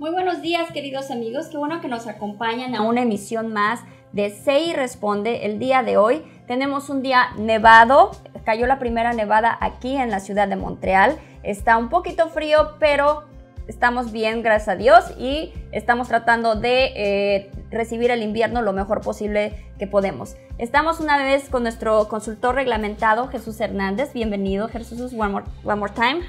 Muy buenos días, queridos amigos. Qué bueno que nos acompañan a una emisión más de Sei Responde. El día de hoy tenemos un día nevado. Cayó la primera nevada aquí en la ciudad de Montreal. Está un poquito frío, pero estamos bien, gracias a Dios, y estamos tratando de eh, recibir el invierno lo mejor posible que podemos. Estamos una vez con nuestro consultor reglamentado, Jesús Hernández. Bienvenido, Jesús, one more, one more time.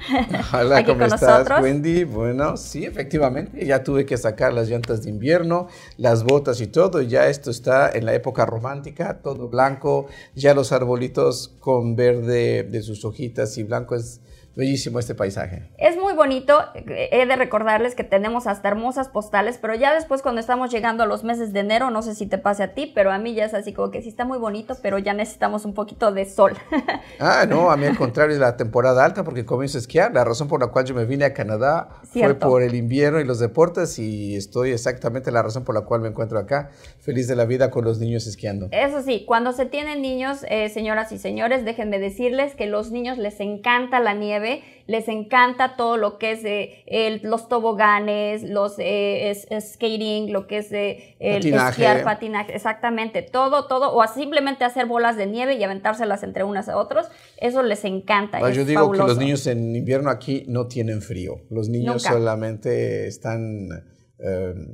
Hola, ¿cómo estás, Wendy? Bueno, sí, efectivamente, ya tuve que sacar las llantas de invierno, las botas y todo. Ya esto está en la época romántica, todo blanco, ya los arbolitos con verde de sus hojitas y blanco es Bellísimo este paisaje. Es muy bonito. He de recordarles que tenemos hasta hermosas postales, pero ya después cuando estamos llegando a los meses de enero, no sé si te pase a ti, pero a mí ya es así como que sí está muy bonito, pero ya necesitamos un poquito de sol. Ah, no, a mí al contrario es la temporada alta porque comienzo a esquiar. La razón por la cual yo me vine a Canadá fue por el invierno y los deportes y estoy exactamente la razón por la cual me encuentro acá, feliz de la vida con los niños esquiando. Eso sí, cuando se tienen niños, eh, señoras y señores, déjenme decirles que los niños les encanta la nieve les encanta todo lo que es eh, los toboganes, los eh, skating, lo que es de eh, esquiar, exactamente, todo, todo, o simplemente hacer bolas de nieve y aventárselas entre unas a otros, eso les encanta. Pues yo digo que los niños en invierno aquí no tienen frío, los niños solamente están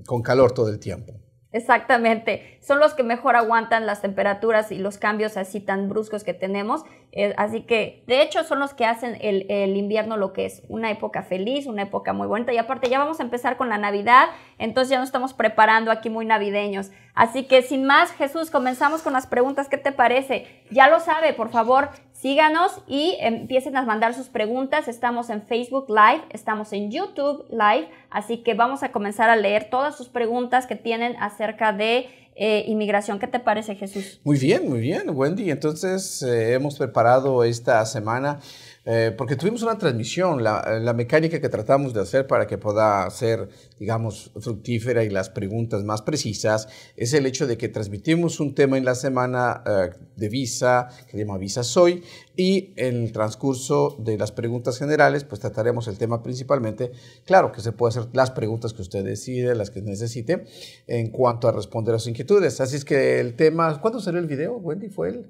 con calor todo el tiempo. Exactamente, son los que mejor aguantan las temperaturas y los cambios así tan bruscos que tenemos. Eh, así que, de hecho, son los que hacen el, el, invierno lo que es una época feliz, una época muy bonita. Y aparte, ya vamos a empezar con la Navidad, entonces ya nos estamos preparando aquí muy navideños. Así que, sin más, Jesús, comenzamos con las preguntas. ¿Qué te parece? Ya lo sabe, por favor, Síganos y empiecen a mandar sus preguntas. Estamos en Facebook Live, estamos en YouTube Live, así que vamos a comenzar a leer todas sus preguntas que tienen acerca de eh, inmigración. ¿Qué te parece, Jesús? Muy bien, muy bien, Wendy. Entonces, eh, hemos preparado esta semana eh, porque tuvimos una transmisión, eh, la, mecánica que tratamos de hacer para que pueda ser, digamos, fructífera y las preguntas más precisas, es el hecho de que transmitimos un tema en la semana eh, de Visa, que se llama Visa Soy, y en el transcurso de las preguntas generales, pues trataremos el tema principalmente. Claro que se puede hacer las preguntas que usted decide, las que necesite, en cuanto a responder a sus inquietudes. Así es que el tema, ¿cuándo salió el video, Wendy? ¿Fue el...?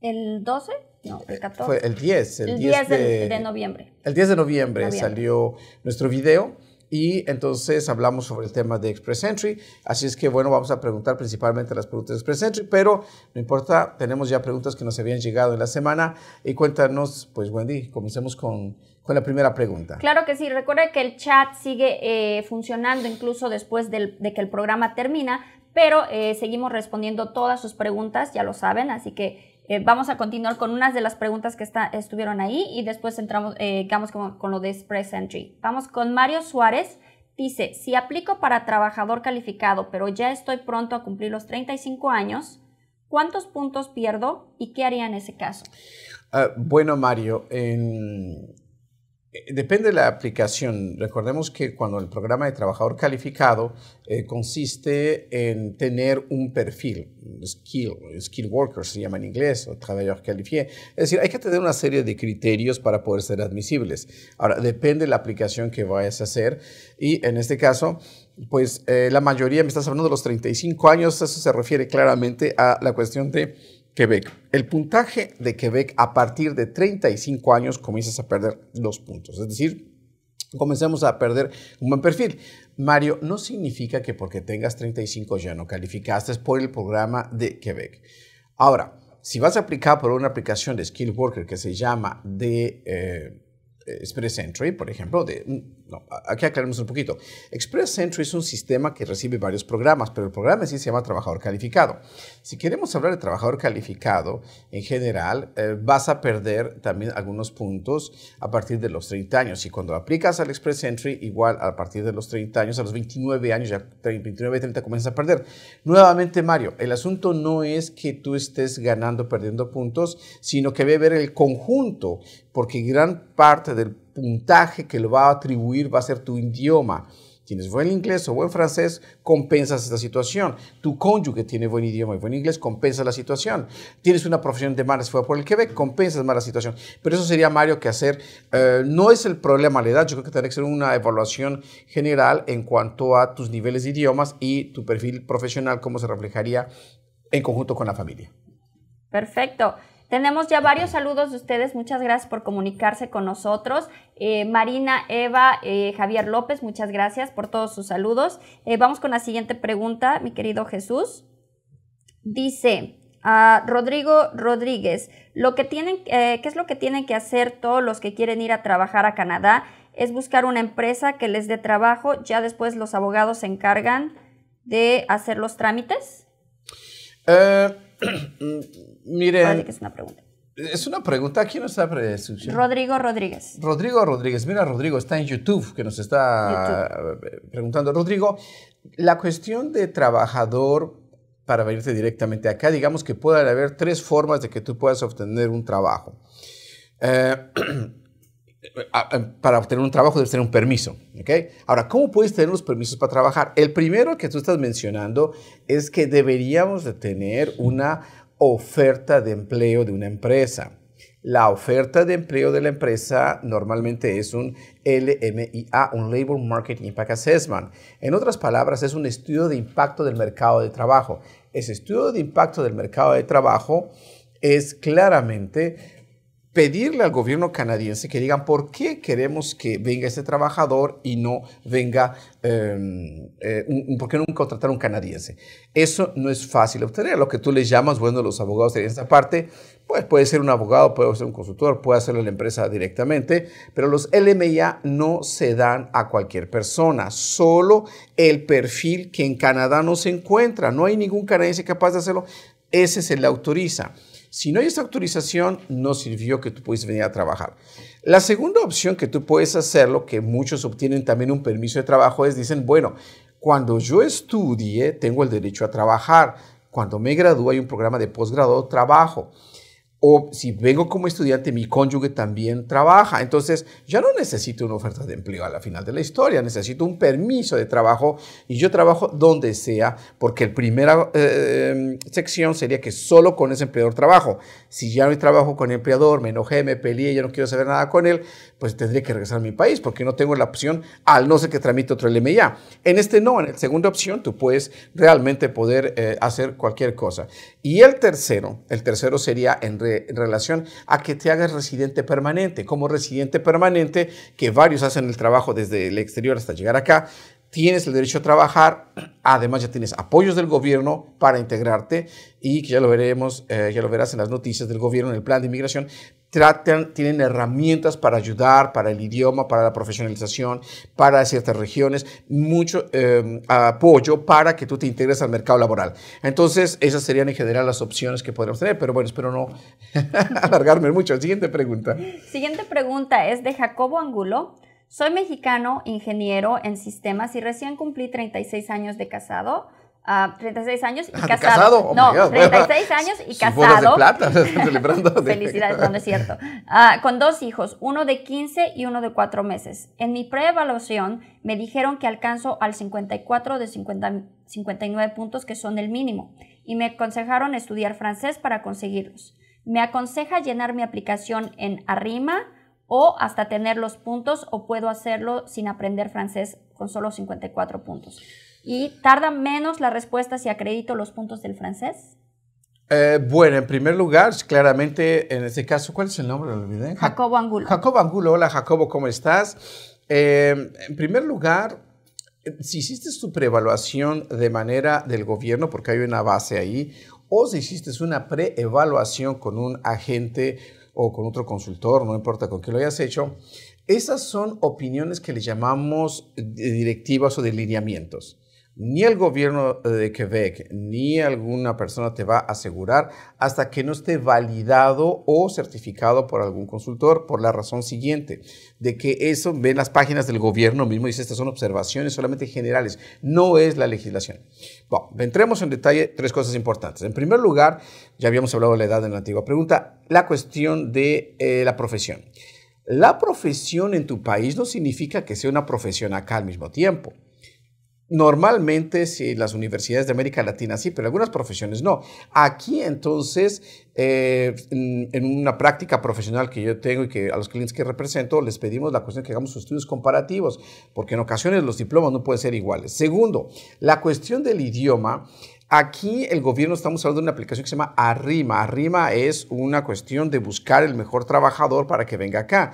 el 12, no, el 14. Eh, fue el 10, el, 10, de, noviembre. El 10 de noviembre, salió nuestro video y entonces hablamos sobre el tema de Express Entry. Así es que, bueno, vamos a preguntar principalmente las preguntas de Express Entry, pero no importa, tenemos ya preguntas que nos habían llegado en la semana. Y cuéntanos, pues Wendy, comencemos con, con la primera pregunta. Claro que sí, recuerda que el chat sigue eh, funcionando incluso después de que el programa termina, pero eh, seguimos respondiendo todas sus preguntas, ya lo saben, así que eh, vamos a continuar con unas de las preguntas que estuvieron ahí y después entramos, eh, con, lo de Express Entry. Vamos con Mario Suárez. Dice, si aplico para trabajador calificado, pero ya estoy pronto a cumplir los 35 años, ¿cuántos puntos pierdo y qué haría en ese caso? Ah, bueno, Mario, en eh, depende de la aplicación. Recordemos que cuando el programa de trabajador calificado eh, consiste en tener un perfil, skill, skill worker se llama en inglés, o trabajador calificado. Es decir, hay que tener una serie de criterios para poder ser admisibles. Ahora, depende de la aplicación que vayas a hacer y en este caso, pues eh, la mayoría, me estás hablando de los 35 años, eso se refiere claramente a la cuestión de Quebec. El puntaje de Quebec a partir de 35 años comienzas a perder los puntos, es decir, comenzamos a perder un buen perfil. Mario, no significa que porque tengas 35 ya no calificaste por el programa de Quebec. Ahora, si vas a aplicar por una aplicación de Skill Worker que se llama de eh, Express Entry, por ejemplo, de aquí aclaremos un poquito. Express Entry es un sistema que recibe varios programas, pero el programa sí se llama Trabajador Calificado. Si queremos hablar de Trabajador Calificado en general, eh, vas a perder también algunos puntos a partir de los 30 años. Y cuando aplicas al Express Entry, igual a partir de los 30 años, a los 29 años, ya 29, 30 comienzas a perder. Nuevamente, Mario, el asunto no es que tú estés ganando, perdiendo puntos, sino que debe ver el conjunto, porque gran parte del puntaje que lo va a atribuir va a ser tu idioma. Tienes buen inglés o buen francés, compensas esta situación. Tu cónyuge tiene buen idioma y buen inglés, compensa la situación. Tienes una profesión de mares fuera por el Quebec, compensas más la situación. Pero eso sería, Mario, que hacer, eh, no es el problema la edad, yo creo que tendría que ser una evaluación general en cuanto a tus niveles de idiomas y tu perfil profesional, cómo se reflejaría en conjunto con la familia. Perfecto. Tenemos ya varios saludos de ustedes, muchas gracias por comunicarse con nosotros. Eh, Marina, Eva, eh, Javier López, muchas gracias por todos sus saludos. Eh, vamos con la siguiente pregunta, mi querido Jesús. Dice, a Rodrigo Rodríguez, lo que tienen, ¿qué es lo que tienen que hacer todos los que quieren ir a trabajar a Canadá? Es buscar una empresa que les dé trabajo, ya después los abogados se encargan de hacer los trámites. Mire, es una pregunta. Es una pregunta, ¿quién nos está Rodrigo Rodríguez. Rodrigo Rodríguez, mira, Rodrigo está en YouTube que nos está eh, preguntando. Rodrigo, la cuestión de trabajador, para venirte directamente acá, digamos que puede haber tres formas de que tú puedas obtener un trabajo. Eh, Em, para obtener un trabajo debes tener un permiso. Ahora, ¿cómo puedes tener los permisos para trabajar? El primero que tú estás mencionando es que deberíamos de tener una oferta de empleo de una empresa. La oferta de empleo de la empresa normalmente es un LMIA, un Labor Market Impact Assessment. En otras palabras, es un estudio de impacto del mercado de trabajo. Ese estudio de impacto del mercado de trabajo es claramente pedirle al gobierno canadiense que digan por qué queremos que venga este trabajador y no venga, em, eh, por qué no contratar a un canadiense. Eso no es fácil obtener. Lo que tú le llamas, bueno, los abogados en esta parte, pues puede ser un abogado, puede ser un consultor, puede hacerlo la empresa directamente, pero los LMIA no se dan a cualquier persona, solo el perfil que en Canadá no se encuentra. No hay ningún canadiense capaz de hacerlo, ese se le autoriza. Si no hay esa autorización, no sirvió que tú puedes venir a trabajar. La segunda opción que tú puedes lo que muchos obtienen también un permiso de trabajo, es dicen, bueno, cuando yo estudie, tengo el derecho a trabajar. Cuando me gradúo, hay un programa de posgrado, trabajo o si vengo como estudiante, mi cónyuge también trabaja. Entonces, ya no necesito una oferta de empleo a la final de la historia, necesito un permiso de trabajo y yo trabajo donde sea, porque la primera eh, sección sería que solo con ese empleador trabajo. Si ya no trabajo con el empleador, me enojé, me peleé, ya no quiero saber nada con él, pues tendría que regresar a mi país, porque no tengo la opción, al no ser que tramite otro LMIA. En este no, en la segunda opción, tú puedes realmente poder eh, hacer cualquier cosa. Y el tercero, el tercero sería en relación a que te hagas residente permanente. Como residente permanente, que varios hacen el trabajo desde el exterior hasta llegar acá, tienes el derecho a trabajar, además ya tienes apoyos del gobierno para integrarte y que ya lo veremos, eh, ya lo verás en las noticias del gobierno, en el plan de inmigración, tienen herramientas para ayudar, para el idioma, para la profesionalización, para ciertas regiones, mucho em, apoyo para que tú te integres al mercado laboral. Entonces, esas serían en general las opciones que podríamos tener, pero bueno, espero no alargarme mucho. Siguiente pregunta. Siguiente pregunta es de Jacobo Angulo. Soy mexicano, ingeniero en sistemas y recién cumplí 36 años de casado. 36 ah, años y ah, casado. Oh no, 36 años y casado. Felicidades, no, es cierto. Ah, con dos hijos, uno de 15 y uno de 4 meses. En mi preevaluación me dijeron que alcanzo al 54 de 59 puntos, que son el mínimo, y me aconsejaron estudiar francés para conseguirlos. Me aconseja llenar mi aplicación en Arrima o hasta tener los puntos, o puedo hacerlo sin aprender francés con solo 54 puntos. ¿Y tarda menos la respuesta si acredito los puntos del francés? Eh, bueno, en primer lugar, claramente, en este caso, ¿cuál es el nombre? Lo Jacobo Angulo. Jacobo Angulo, hola Jacobo, ¿cómo estás? Eh, en primer lugar, eh, si hiciste tu preevaluación de manera del gobierno, porque hay una base ahí, o si hiciste una preevaluación con un agente o con otro consultor, no importa con qué lo hayas hecho, esas son opiniones que le llamamos directivas o delineamientos ni el gobierno de Quebec ni alguna persona te va a asegurar hasta que no esté validado o certificado por algún consultor por la razón siguiente, de que eso, ven las páginas del gobierno mismo, dice, estas son observaciones solamente generales, no es la legislación. Bueno, entremos en detalle tres cosas importantes. En primer lugar, ya habíamos hablado de la edad en la antigua pregunta, la cuestión de eh, la profesión. La profesión en tu país no significa que sea una profesión acá al mismo tiempo. Normalmente, si sí, las universidades de América Latina sí, pero algunas profesiones no. Aquí entonces, eh, en, una práctica profesional que yo tengo y que a los clientes que represento, les pedimos la cuestión que hagamos estudios comparativos, porque en ocasiones los diplomas no pueden ser iguales. Segundo, la cuestión del idioma. Aquí el gobierno estamos hablando de una aplicación que se llama Arrima. Arrima es una cuestión de buscar el mejor trabajador para que venga acá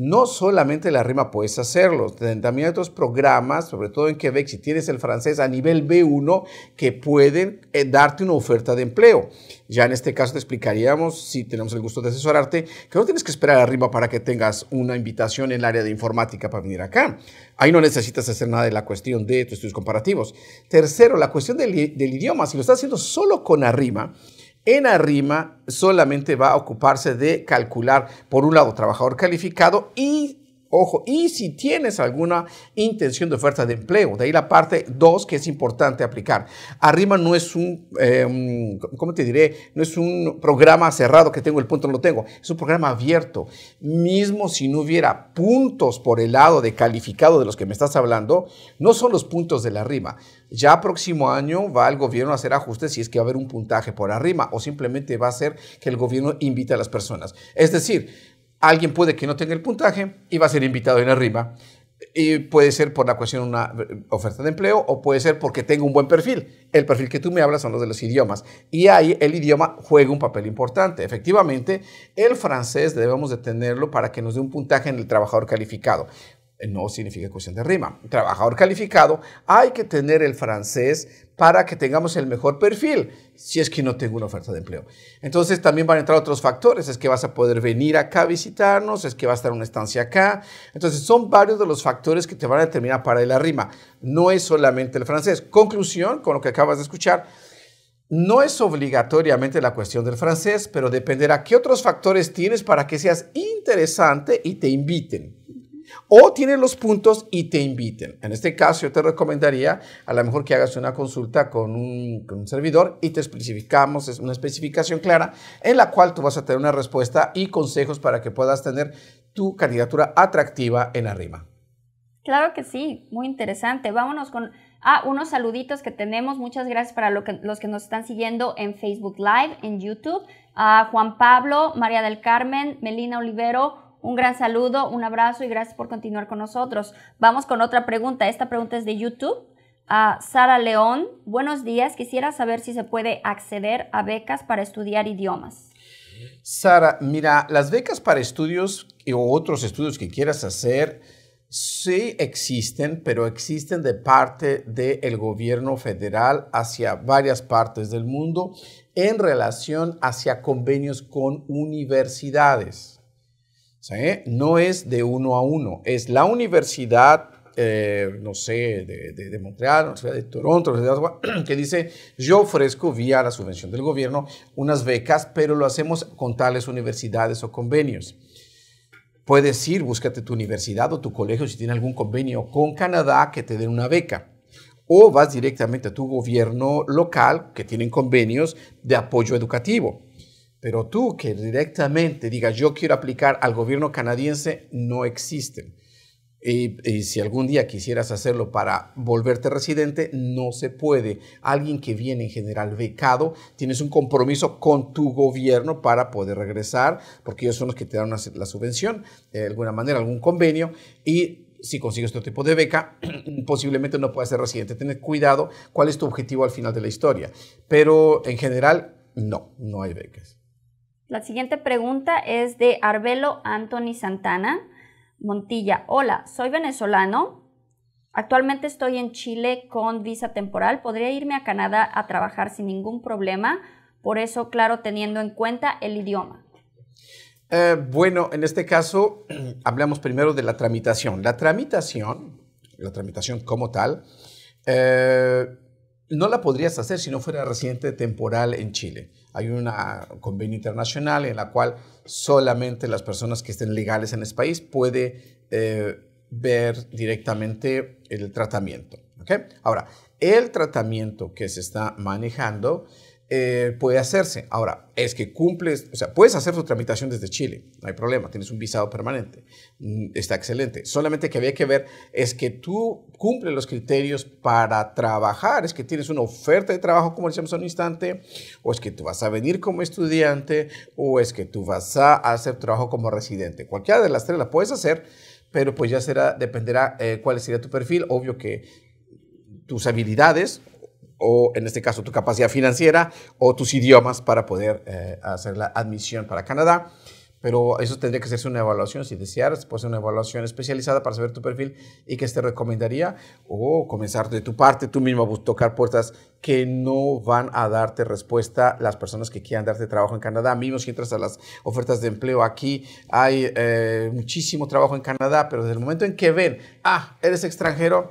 no solamente la rima puedes hacerlo, también hay otros programas, sobre todo en Quebec, si tienes el francés a nivel B1, que pueden eh, darte una oferta de empleo. Ya en este caso te explicaríamos, si tenemos el gusto de asesorarte, que no tienes que esperar a rima para que tengas una invitación en el área de informática para venir acá. Ahí no necesitas hacer nada de la cuestión de tus estudios comparativos. Tercero, la cuestión del, idioma. Si lo estás haciendo solo con RIMA, en arrima solamente va a ocuparse de calcular, por un lado, trabajador calificado y Ojo, y si tienes alguna intención de oferta de empleo, de ahí la parte 2 que es importante aplicar. Arrima no es un, em, ¿cómo te diré? No es un programa cerrado que tengo el punto, no lo tengo. Es un programa abierto. Mismo si no hubiera puntos por el lado de calificado de los que me estás hablando, no son los puntos de la rima. Ya próximo año va el gobierno a hacer ajustes si es que va a haber un puntaje por arrima o simplemente va a ser que el gobierno invite a las personas. Es decir, alguien puede que no tenga el puntaje y va a ser invitado en arriba. Y puede ser por la cuestión de una eh, oferta de empleo o puede ser porque tengo un buen perfil. El perfil que tú me hablas son los de los idiomas. Y ahí el idioma juega un papel importante. Efectivamente, el francés debemos de tenerlo para que nos dé un puntaje en el trabajador calificado. Eh, no significa cuestión de rima. Trabajador calificado, hay que tener el francés para que tengamos el mejor perfil, si es que no tengo una oferta de empleo. Entonces también van a entrar otros factores, es que vas a poder venir acá a visitarnos, es que va a estar una estancia acá. Entonces son varios de los factores que te van a determinar para la rima. No es solamente el francés. Conclusión con lo que acabas de escuchar. No es obligatoriamente la cuestión del francés, pero dependerá qué otros factores tienes para que seas interesante y te inviten o tienen los puntos y te inviten. En este caso, yo te recomendaría a lo mejor que hagas una consulta con un, servidor y te especificamos, es una especificación clara en la cual tú vas a tener una respuesta y consejos para que puedas tener tu candidatura atractiva en arriba. Claro que sí, muy interesante. Vámonos con ah, unos saluditos que tenemos. Muchas gracias para los que nos están siguiendo en Facebook Live, en YouTube. A ah, Juan Pablo, María del Carmen, Melina Olivero, un gran saludo, un abrazo y gracias por continuar con nosotros. Vamos con otra pregunta. Esta pregunta es de YouTube. A ah, Sara León, buenos días. Quisiera saber si se puede acceder a becas para estudiar idiomas. Sara, mira, las becas para estudios o otros estudios que quieras hacer sí existen, pero existen de parte del gobierno federal hacia varias partes del mundo en relación hacia convenios con universidades. No es de uno a uno, es la universidad, eh, no sé, de, Montreal, de Toronto, que dice, yo ofrezco vía la subvención del gobierno unas becas, pero lo hacemos con tales universidades o convenios. Puedes ir, búscate tu universidad o tu colegio si tiene algún convenio con Canadá que te den una beca o vas directamente a tu gobierno local que tienen convenios de apoyo educativo. Pero tú que directamente digas yo quiero aplicar al gobierno canadiense, no existen. Y, si algún día quisieras hacerlo para volverte residente, no se puede. Alguien que viene en general becado, tienes un compromiso con tu gobierno para poder regresar, porque ellos son los que te dan la subvención, de alguna manera, algún convenio, y si consigues otro tipo de beca, posiblemente no puedas ser residente. Tener cuidado cuál es tu objetivo al final de la historia. Pero en general, no, no hay becas. La siguiente pregunta es de Arbelo Anthony Santana Montilla. Hola, soy venezolano. Actualmente estoy en Chile con visa temporal. Podría irme a Canadá a trabajar sin ningún problema. Por eso, claro, teniendo en cuenta el idioma. Eh, bueno, en este caso hablamos primero de la tramitación. La tramitación, la tramitación como tal, eh, no la podrías hacer si no fuera residente temporal en Chile hay un convenio internacional en la cual solamente las personas que estén legales en ese país puede eh, ver directamente el tratamiento. Ahora, el tratamiento que se está manejando eh, puede hacerse. Ahora, es que cumples, o sea, puedes hacer tu tramitación desde Chile, no hay problema, tienes un visado permanente, mm, está excelente. Solamente que había que ver es que tú cumples los criterios para trabajar, es que tienes una oferta de trabajo, como decíamos hace un instante, o es que tú vas a venir como estudiante, o es que tú vas a hacer trabajo como residente. Cualquiera de las tres la puedes hacer, pero pues ya será, dependerá eh, cuál sería tu perfil. Obvio que tus habilidades o en este caso tu capacidad financiera o tus idiomas para poder eh, hacer la admisión para Canadá. Pero eso tendría que hacerse una evaluación, si desearas, pues una evaluación especializada para saber tu perfil y que te recomendaría o comenzar de tu parte, tú mismo a tocar puertas que no van a darte respuesta las personas que quieran darte trabajo en Canadá. mismos si entras a las ofertas de empleo aquí, hay eh, muchísimo trabajo en Canadá, pero desde el momento en que ven, ah, eres extranjero,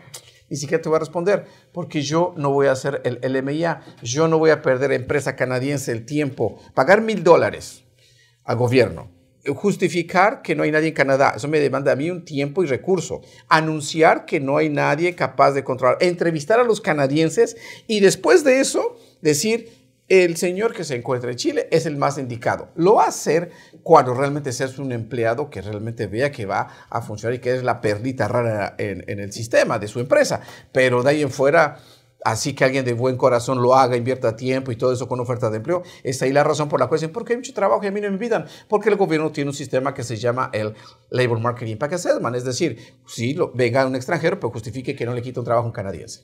ni siquiera te voy a responder, porque yo no voy a hacer el MIA. yo no voy a perder empresa canadiense el tiempo, pagar mil dólares al gobierno, justificar que no hay nadie en Canadá, eso me demanda a mí un tiempo y recurso, anunciar que no hay nadie capaz de controlar, entrevistar a los canadienses y después de eso decir, el señor que se encuentra en Chile es el más indicado. Lo va a hacer cuando realmente seas un empleado que realmente vea que va a funcionar y que es la perlita rara en, el sistema de su empresa. Pero de ahí en fuera, así que alguien de buen corazón lo haga, invierta tiempo y todo eso con oferta de empleo, es ahí la razón por la cual dicen, porque hay mucho trabajo y a mí no me invitan? Porque el gobierno tiene un sistema que se llama el Labor Market Impact Assessment, es decir, si venga un extranjero, pero justifique que no le quita un trabajo a un canadiense.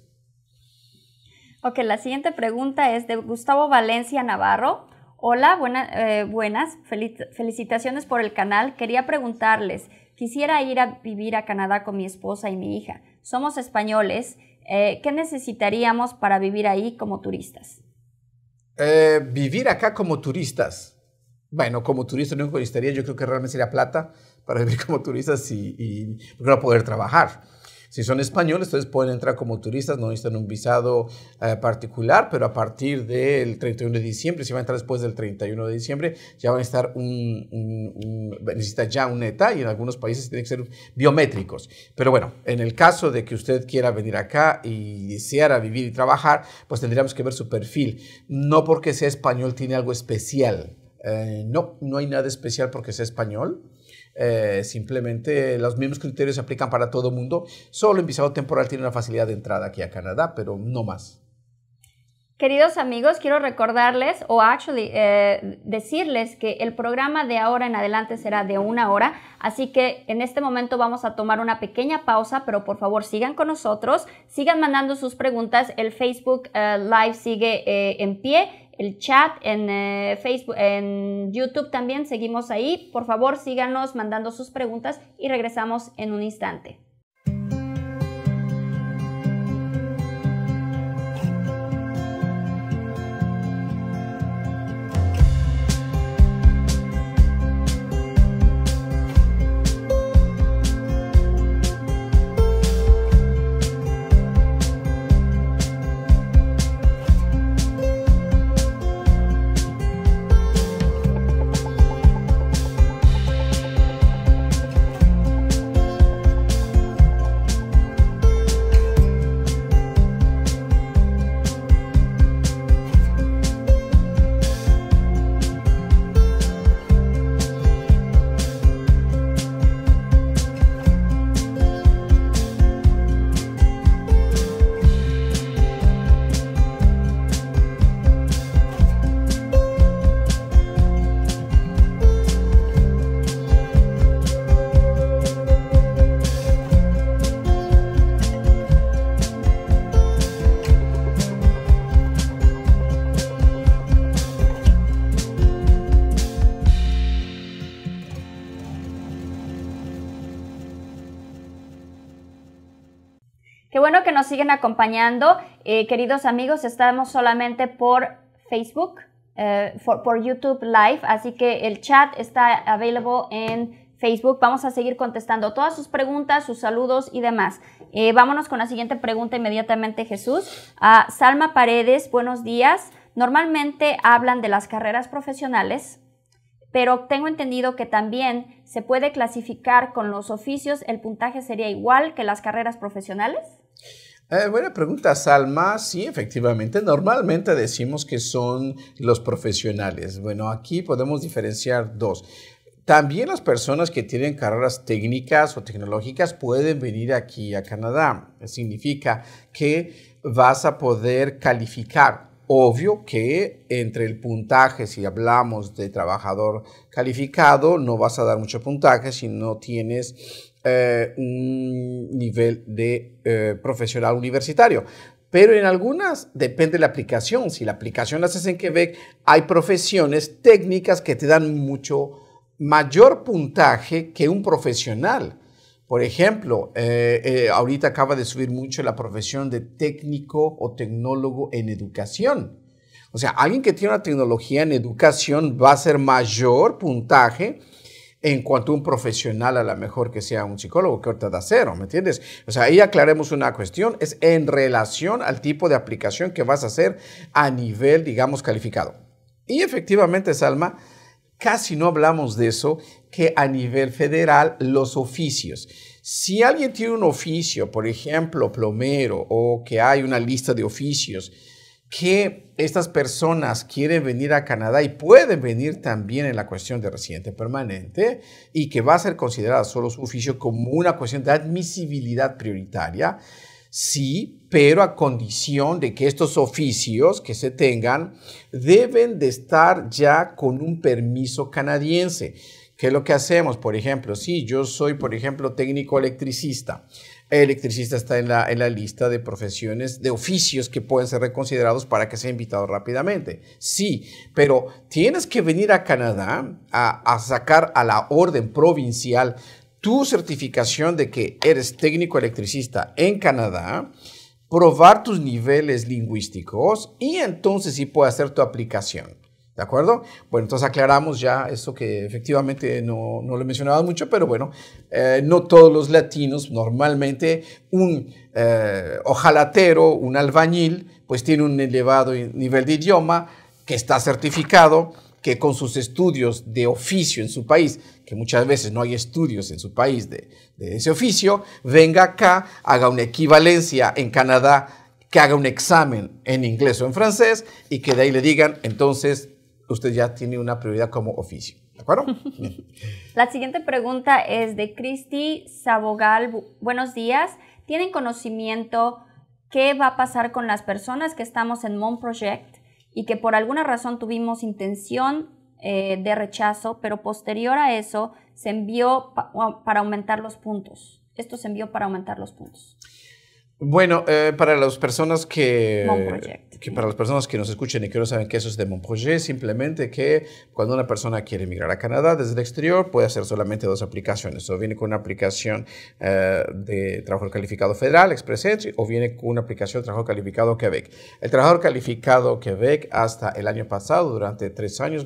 Ok, la siguiente pregunta es de Gustavo Valencia Navarro. Hola, eh, buenas, felicitaciones por el canal. Quería preguntarles, quisiera ir a vivir a Canadá con mi esposa y mi hija. Somos españoles. Eh, ¿Qué necesitaríamos para vivir ahí como turistas? Eh, vivir acá como turistas. Bueno, como turista no necesitaría, yo creo que realmente sería plata para vivir como turistas y, y poder trabajar. Si son españoles, ustedes pueden entrar como turistas, no necesitan un visado eh, particular, pero a partir del 31 de diciembre, si van a entrar después del 31 de diciembre, ya van a estar un, un, ya un ETA y en algunos países tienen que ser biométricos. Pero bueno, en el caso de que usted quiera venir acá y deseara vivir y trabajar, pues tendríamos que ver su perfil. No porque sea español tiene algo especial. Eh, no, no hay nada especial porque sea español eh, simplemente los mismos criterios se aplican para todo el mundo. Solo el visado temporal tiene una facilidad de entrada aquí a Canadá, pero no más. Queridos amigos, quiero recordarles o actually eh, decirles que el programa de ahora en adelante será de una hora, así que en este momento vamos a tomar una pequeña pausa, pero por favor sigan con nosotros, sigan mandando sus preguntas, el Facebook eh, Live sigue en pie el chat, en eh, Facebook, en YouTube también, seguimos ahí. Por favor, síganos mandando sus preguntas y regresamos en un instante. Qué bueno que nos siguen acompañando. Eh, queridos amigos, estamos solamente por Facebook, eh, por YouTube Live, así que el chat está available en Facebook. Vamos a seguir contestando todas sus preguntas, sus saludos y demás. Eh, vámonos con la siguiente pregunta inmediatamente, Jesús. a ah, Salma Paredes, buenos días. Normalmente hablan de las carreras profesionales, pero tengo entendido que también se puede clasificar con los oficios, el puntaje sería igual que las carreras profesionales. Eh, buena pregunta, Salma. Sí, efectivamente, normalmente decimos que son los profesionales. Bueno, aquí podemos diferenciar dos. También las personas que tienen carreras técnicas o tecnológicas pueden venir aquí a Canadá. Significa que vas a poder calificar Obvio que entre el puntaje, si hablamos de trabajador calificado, no vas a dar mucho puntaje si no tienes eh, un nivel de eh, profesional universitario. Pero en algunas depende de la aplicación. Si la aplicación la haces en Quebec, hay profesiones técnicas que te dan mucho mayor puntaje que un profesional. Por ejemplo, eh, ahorita acaba de subir mucho la profesión de técnico o tecnólogo en educación. O sea, alguien que tiene una tecnología en educación va a ser mayor puntaje en cuanto a un profesional a lo mejor que sea un psicólogo, que de da cero, ¿me entiendes? O sea, ahí aclaremos una cuestión, es en relación al tipo de aplicación que vas a hacer a nivel, digamos, calificado. Y efectivamente, Salma, casi no hablamos de eso, que a nivel federal los oficios. Si alguien tiene un oficio, por ejemplo, plomero, o que hay una lista de oficios, que estas personas quieren venir a Canadá y pueden venir también en la cuestión de residente permanente y que va a ser considerada solo su oficio como una cuestión de admisibilidad prioritaria, sí, pero a condición de que estos oficios que se tengan deben de estar ya con un permiso canadiense. ¿Qué es lo que hacemos? Por ejemplo, si yo soy, por ejemplo, técnico electricista, electricista está en la, lista de profesiones, de oficios que pueden ser reconsiderados para que sea invitado rápidamente. Sí, pero tienes que venir a Canadá a, sacar a la orden provincial tu certificación de que eres técnico electricista en Canadá probar tus niveles lingüísticos y entonces sí puede hacer tu aplicación. ¿De acuerdo? Bueno, entonces aclaramos ya esto que efectivamente no, no lo mencionado mucho, pero bueno, eh, no todos los latinos, normalmente un eh, ojalatero, un albañil, pues tiene un elevado nivel de idioma, que está certificado, que con sus estudios de oficio en su país, que muchas veces no hay estudios en su país de, de ese oficio, venga acá, haga una equivalencia en Canadá que haga un examen en inglés o en francés y que de ahí le digan, entonces usted ya tiene una prioridad como oficio. ¿De acuerdo? La siguiente pregunta es de Cristi Sabogal. Buenos días. ¿Tienen conocimiento qué va a pasar con las personas que estamos en Mon Project y que por alguna razón tuvimos intención eh, de rechazo, pero posterior a eso se envió para aumentar los puntos? Esto se envió para aumentar los puntos. Bueno, eh, para las personas que, para las personas que nos escuchen y que no saben que eso es de Monprojet, simplemente que cuando una persona quiere emigrar a Canadá desde el exterior puede hacer solamente dos aplicaciones. O viene con una aplicación eh, de trabajo calificado federal, Express Entry, o viene con una aplicación de trabajo calificado Quebec. El trabajador calificado Quebec hasta el año pasado, durante tres años,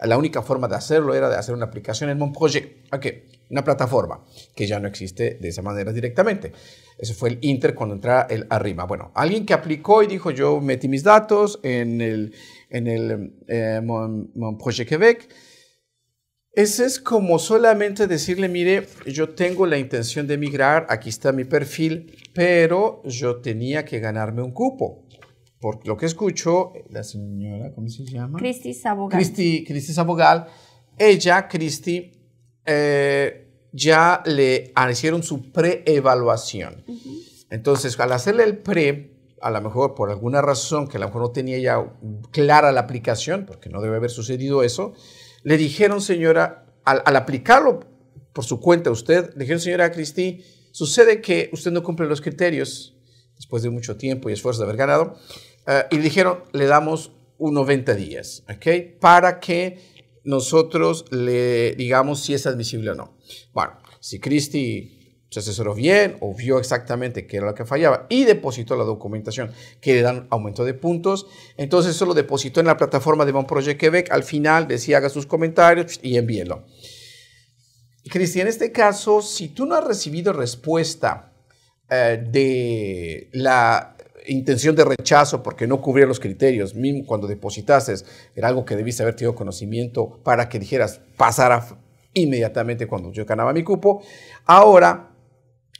la única forma de hacerlo era de hacer una aplicación en Monprojet. una plataforma que ya no existe de esa manera directamente. Ese fue el Inter cuando entraba el arriba. Bueno, alguien que aplicó y dijo, yo metí mis datos en el, en el eh, Mon, Quebec. Ese es como solamente decirle, mire, yo tengo la intención de emigrar, aquí está mi perfil, pero yo tenía que ganarme un cupo. Por lo que escucho, la señora, ¿cómo se llama? Cristi Sabogal. Cristi Sabogal. Ella, Cristi, eh, ya le hicieron su pre-evaluación. Entonces, al hacerle el pre, a lo mejor por alguna razón que a lo mejor no tenía ya clara la aplicación, porque no debe haber sucedido eso, le dijeron, señora, al, aplicarlo por su cuenta a usted, le dijeron, señora Cristi, sucede que usted no cumple los criterios después de mucho tiempo y esfuerzo de haber ganado, eh, y le dijeron, le damos un 90 días, ¿ok? Para que nosotros le digamos si es admisible o no. Bueno, si Cristi se asesoró bien o vio exactamente qué era lo que fallaba y depositó la documentación que le dan aumento de puntos, entonces eso lo depositó en la plataforma de Project Quebec. Al final decía haga sus comentarios y envíelo. Cristi, en este caso, si tú no has recibido respuesta eh, de la intención de rechazo porque no cubría los criterios, mismo cuando depositases, era algo que debiste haber tenido conocimiento para que dijeras pasar a inmediatamente cuando yo ganaba mi cupo. Ahora,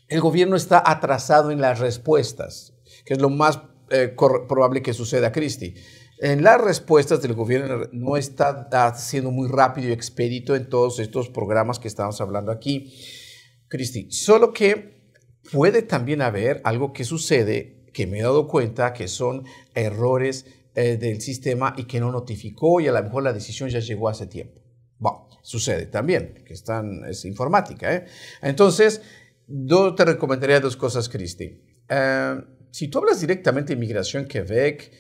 el gobierno está atrasado en las respuestas, que es lo más eh, probable que suceda, Cristi. En las respuestas del gobierno no está, siendo muy rápido y expedito en todos estos programas que estamos hablando aquí, Cristi. Solo que puede también haber algo que sucede, que me he dado cuenta, que son errores eh, del sistema y que no notificó y a lo mejor la decisión ya llegó hace tiempo. Bueno, sucede también, que están, es informática. ¿eh? Entonces, yo te recomendaría dos cosas, Cristi. Eh, si tú hablas directamente de Quebec,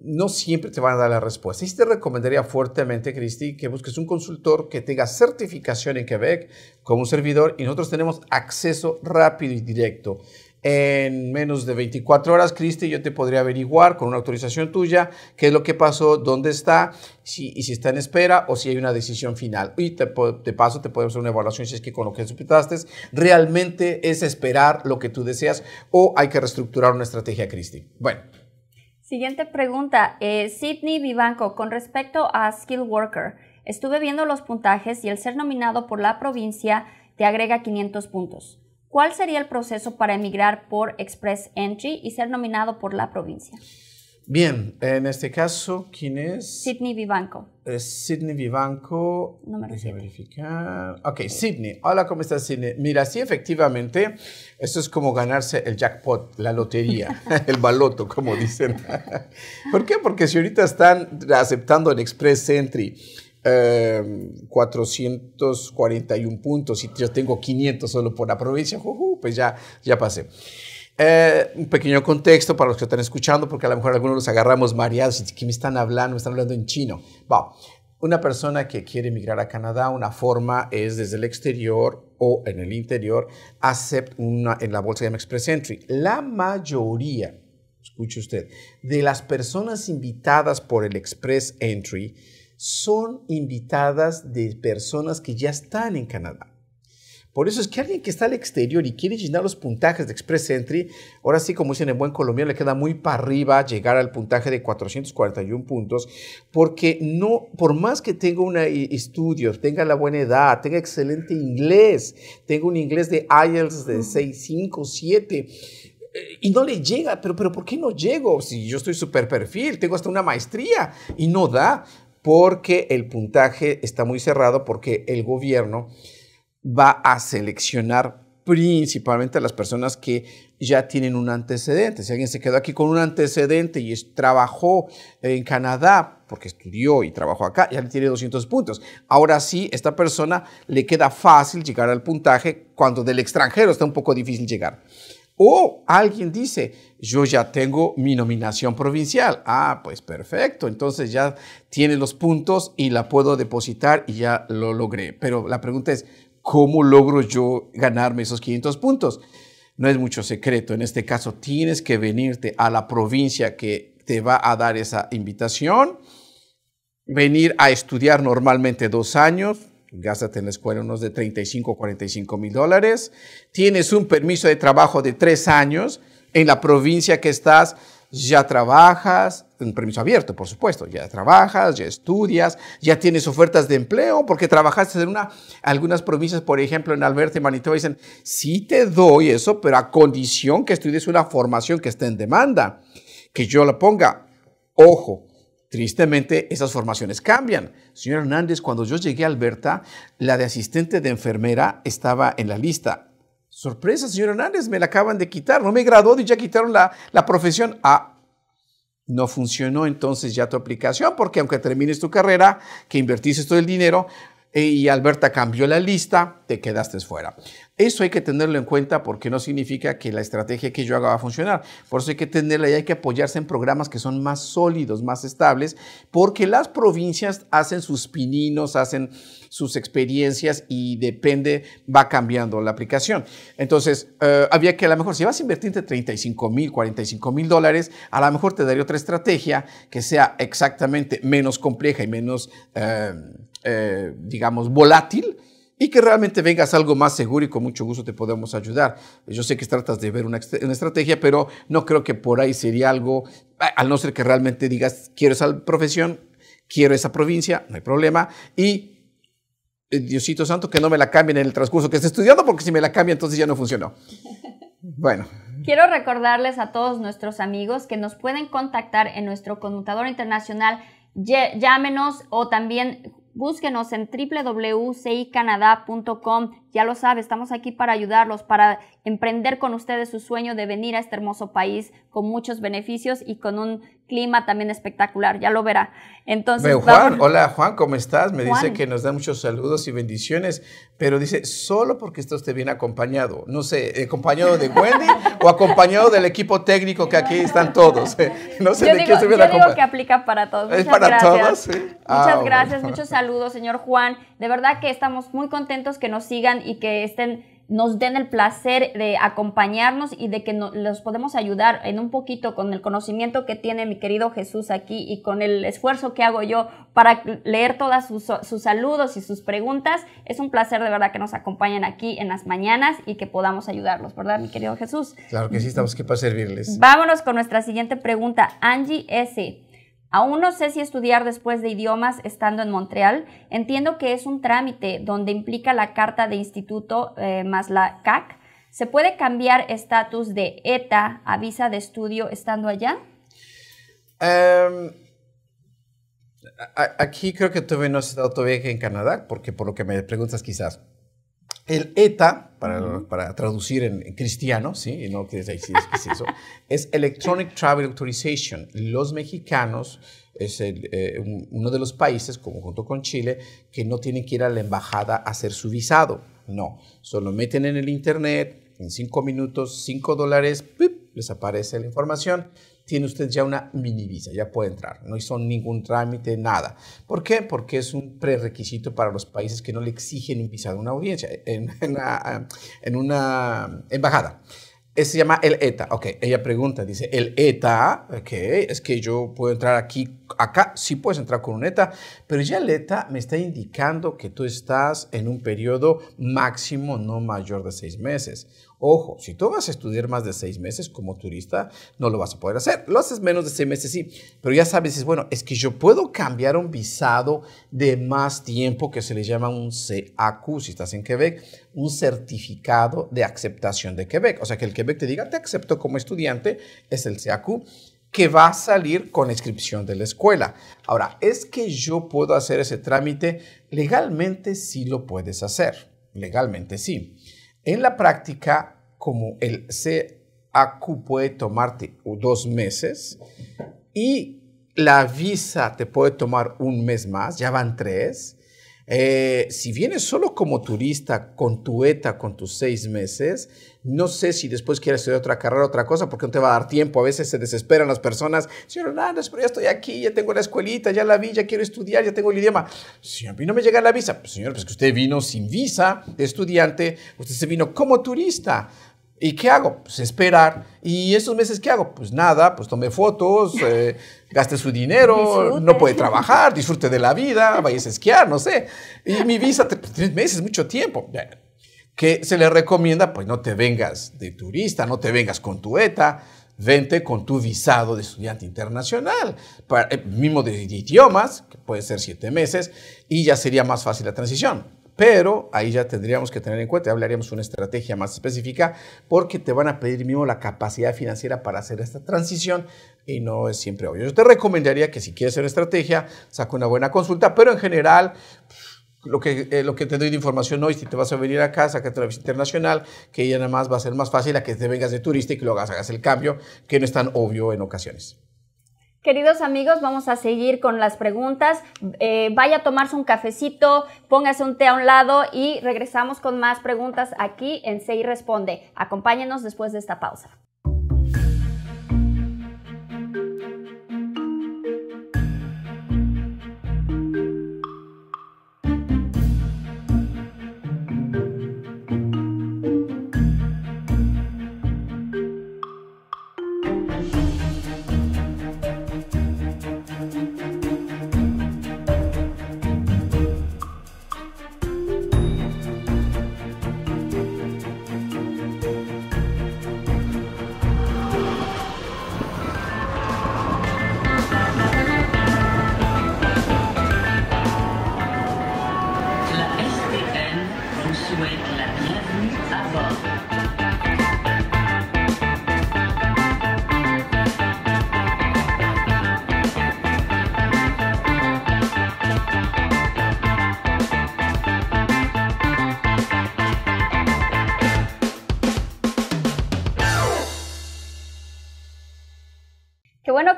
no siempre te van a dar la respuesta. Y te recomendaría fuertemente, Cristi, que busques un consultor que tenga certificación en Quebec como un servidor y nosotros tenemos acceso rápido y directo en menos de 24 horas, Cristi, yo te podría averiguar con una autorización tuya qué es lo que pasó, dónde está, y si está en espera o si hay una decisión final. Y te, paso, te podemos hacer una evaluación si es que con lo que realmente es esperar lo que tú deseas o hay que reestructurar una estrategia, Cristi. Bueno. Siguiente pregunta, eh, Sidney Vivanco, con respecto a Skill Worker, estuve viendo los puntajes y el ser nominado por la provincia te agrega 500 puntos. ¿Cuál sería el proceso para emigrar por Express Entry y ser nominado por la provincia? Bien, en este caso, ¿quién es? Sydney Vivanco. Sidney Vivanco. Número Deja verificar. Ok, Sidney. Hola, ¿cómo estás, Sidney? Mira, sí, efectivamente, esto es como ganarse el jackpot, la lotería, el baloto, como dicen. ¿Por qué? Porque si ahorita están aceptando el Express Entry 441 em, puntos y yo tengo 500 solo por la provincia, pues ya, ya pasé. Eh, un pequeño contexto para los que están escuchando, porque a lo mejor algunos los agarramos mareados y que me están hablando, me están hablando en chino. Una persona que quiere emigrar a Canadá, una forma es desde el exterior o en el interior, acepta una, en la bolsa de Express Entry. La mayoría, escuche usted, de las personas invitadas por el Express Entry, son invitadas de personas que ya están en Canadá. Por eso es que alguien que está al exterior y quiere llenar los puntajes de Express Entry, ahora sí, como dicen en buen Colombia le queda muy para arriba llegar al puntaje de 441 puntos, porque no, por más que tenga un eh, estudio, tenga la buena edad, tenga excelente inglés, tenga un inglés de IELTS de 6, 5, 7, y no le llega, pero, pero ¿por qué no llego? Si yo estoy súper perfil, tengo hasta una maestría y no da porque el puntaje está muy cerrado, porque el gobierno va a seleccionar principalmente a las personas que ya tienen un antecedente. Si alguien se quedó aquí con un antecedente y trabajó en Canadá, porque estudió y trabajó acá, ya le tiene 200 puntos. Ahora sí, esta persona le queda fácil llegar al puntaje cuando del extranjero está un poco difícil llegar. O alguien dice, yo ya tengo mi nominación provincial. Ah, pues perfecto, entonces ya tiene los puntos y la puedo depositar y ya lo logré. Pero la pregunta es, ¿cómo logro yo ganarme esos 500 puntos? No es mucho secreto, en este caso tienes que venirte a la provincia que te va a dar esa invitación, venir a estudiar normalmente dos años, gástate en la escuela unos de 35 o 45 mil dólares, tienes un permiso de trabajo de tres años, en la provincia que estás ya trabajas, un permiso abierto, por supuesto, ya trabajas, ya estudias, ya tienes ofertas de empleo, porque trabajaste en una, algunas provincias, por ejemplo, en Alberta y Manitoba, dicen, sí te doy eso, pero a condición que estudies una formación que esté en demanda, que yo la ponga. Ojo, Tristemente, esas formaciones cambian. Señor Hernández, cuando yo llegué a Alberta, la de asistente de enfermera estaba en la lista. Sorpresa, señor Hernández, me la acaban de quitar. No me graduó y ya quitaron la, la profesión. Ah, no funcionó entonces ya tu aplicación, porque aunque termines tu carrera, que invertiste todo el dinero, eh, y Alberta cambió la lista, te quedaste fuera. Eso hay que tenerlo en cuenta porque no significa que la estrategia que yo haga va a funcionar. Por eso hay que tenerla y hay que apoyarse en programas que son más sólidos, más estables, porque las provincias hacen sus pininos, hacen sus experiencias y depende, va cambiando la aplicación. Entonces, eh, había que a lo mejor, si vas a invertir entre 35 mil, 45 mil dólares, a lo mejor te daría otra estrategia que sea exactamente menos compleja y menos... Eh, eh, digamos, volátil y que realmente vengas algo más seguro y con mucho gusto te podemos ayudar. Yo sé que tratas de ver una, estrategia, pero no creo que por ahí sería algo, al no ser que realmente digas, quiero esa profesión, quiero esa provincia, no hay problema, y eh, Diosito Santo, que no me la cambien en el transcurso que esté estudiando, porque si me la cambia entonces ya no funcionó. Bueno. Quiero recordarles a todos nuestros amigos que nos pueden contactar en nuestro conmutador internacional llámenos o también búsquenos en www.cicanada.com. Ya lo sabe, estamos aquí para ayudarlos, para emprender con ustedes su sueño de venir a este hermoso país con muchos beneficios y con un clima también espectacular, ya lo verá. Entonces, Juan, hola Juan, ¿cómo estás? Me dice que nos da muchos saludos y bendiciones, pero dice, solo porque esto usted bien acompañado, no sé, eh, acompañado de Wendy o acompañado del equipo técnico que aquí están todos. Eh, no sé de digo, quién Yo que aplica para todos. Muchas es para gracias. todos, Muchas ah, gracias, muchos saludos, señor Juan. De verdad que estamos muy contentos que nos sigan y que estén nos den el placer de acompañarnos y de que nos, los podemos ayudar en un poquito con el conocimiento que tiene mi querido Jesús aquí y con el esfuerzo que hago yo para leer todas sus, sus, saludos y sus preguntas. Es un placer de verdad que nos acompañen aquí en las mañanas y que podamos ayudarlos, ¿verdad, mi pues, querido Jesús? Claro que sí, estamos aquí para servirles. Vámonos con nuestra siguiente pregunta. Angie S. Aún no sé si estudiar después de idiomas estando en Montreal. Entiendo que es un trámite donde implica la carta de instituto eh, más la CAC. ¿Se puede cambiar estatus de ETA a visa de estudio estando allá? Em, aquí creo que tuve no he estado todavía en Canadá, porque por lo que me preguntas quizás el ETA, para, traducir en, cristiano, es, Electronic Travel Authorization. Los mexicanos es eh, uno de los países, como junto con Chile, que no tienen que ir a la embajada a hacer su visado. No, solo meten en el internet, en cinco minutos, cinco dólares, ¡pip! les aparece la información tiene usted ya una mini visa, ya puede entrar. No hizo ningún trámite, nada. ¿Por qué? Porque es un prerequisito para los países que no le exigen un visado a una audiencia, en, una, embajada. se llama el ETA. Ok, ella pregunta, dice, el ETA, ok, es que yo puedo entrar aquí, acá, sí puedes entrar con un ETA, pero ya el ETA me está indicando que tú estás en un periodo máximo no mayor de seis meses. Ojo, si tú vas a estudiar más de seis meses como turista, no lo vas a poder hacer. Lo haces menos de seis meses, sí, pero ya sabes, es bueno, es que yo puedo cambiar un visado de más tiempo que se le llama un CAQ, si estás en Quebec, un certificado de aceptación de Quebec. O sea, que el Quebec te diga, te acepto como estudiante, es el CAQ que va a salir con inscripción de la escuela. Ahora, ¿es que yo puedo hacer ese trámite? Legalmente sí lo puedes hacer, legalmente sí. En la práctica, como el CAQ puede tomarte dos meses y la visa te puede tomar un mes más, ya van tres. Eh, si vienes solo como turista con tu ETA, con tus seis meses, no sé si después quieres estudiar otra carrera, otra cosa, porque no te va a dar tiempo. A veces se desesperan las personas. Señor Hernández, pero ya estoy aquí, ya tengo la escuelita, ya la vi, ya quiero estudiar, ya tengo el idioma. Si a mí no me llega la visa, pues, señor, pues que usted vino sin visa de estudiante, usted se vino como turista. ¿Y qué hago? Pues esperar. ¿Y esos meses qué hago? Pues nada, pues tome fotos, eh, gaste su dinero, no puede trabajar, disfrute de la vida, vaya a esquiar, no sé. Y mi visa, tres meses, mucho tiempo que se le recomienda, pues no te vengas de turista, no te vengas con tu ETA, vente con tu visado de estudiante internacional, eh, mismo de, idiomas, que puede ser siete meses, y ya sería más fácil la transición pero ahí ya tendríamos que tener en cuenta, hablaríamos una estrategia más específica, porque te van a pedir mismo la capacidad financiera para hacer esta transición y no es siempre obvio. Yo te recomendaría que si quieres hacer estrategia, saca una buena consulta, pero en general pues, eh, lo que, te doy de información hoy, si te vas a venir a casa, a través internacional, que ya nada más va a ser más fácil a que te vengas de turista y que lo hagas, hagas el cambio, que no es tan obvio en ocasiones. Queridos amigos, vamos a seguir con las preguntas. Eh, vaya a tomarse un cafecito, póngase un té a un lado y regresamos con más preguntas aquí en Sei Responde. Acompáñenos después de esta pausa.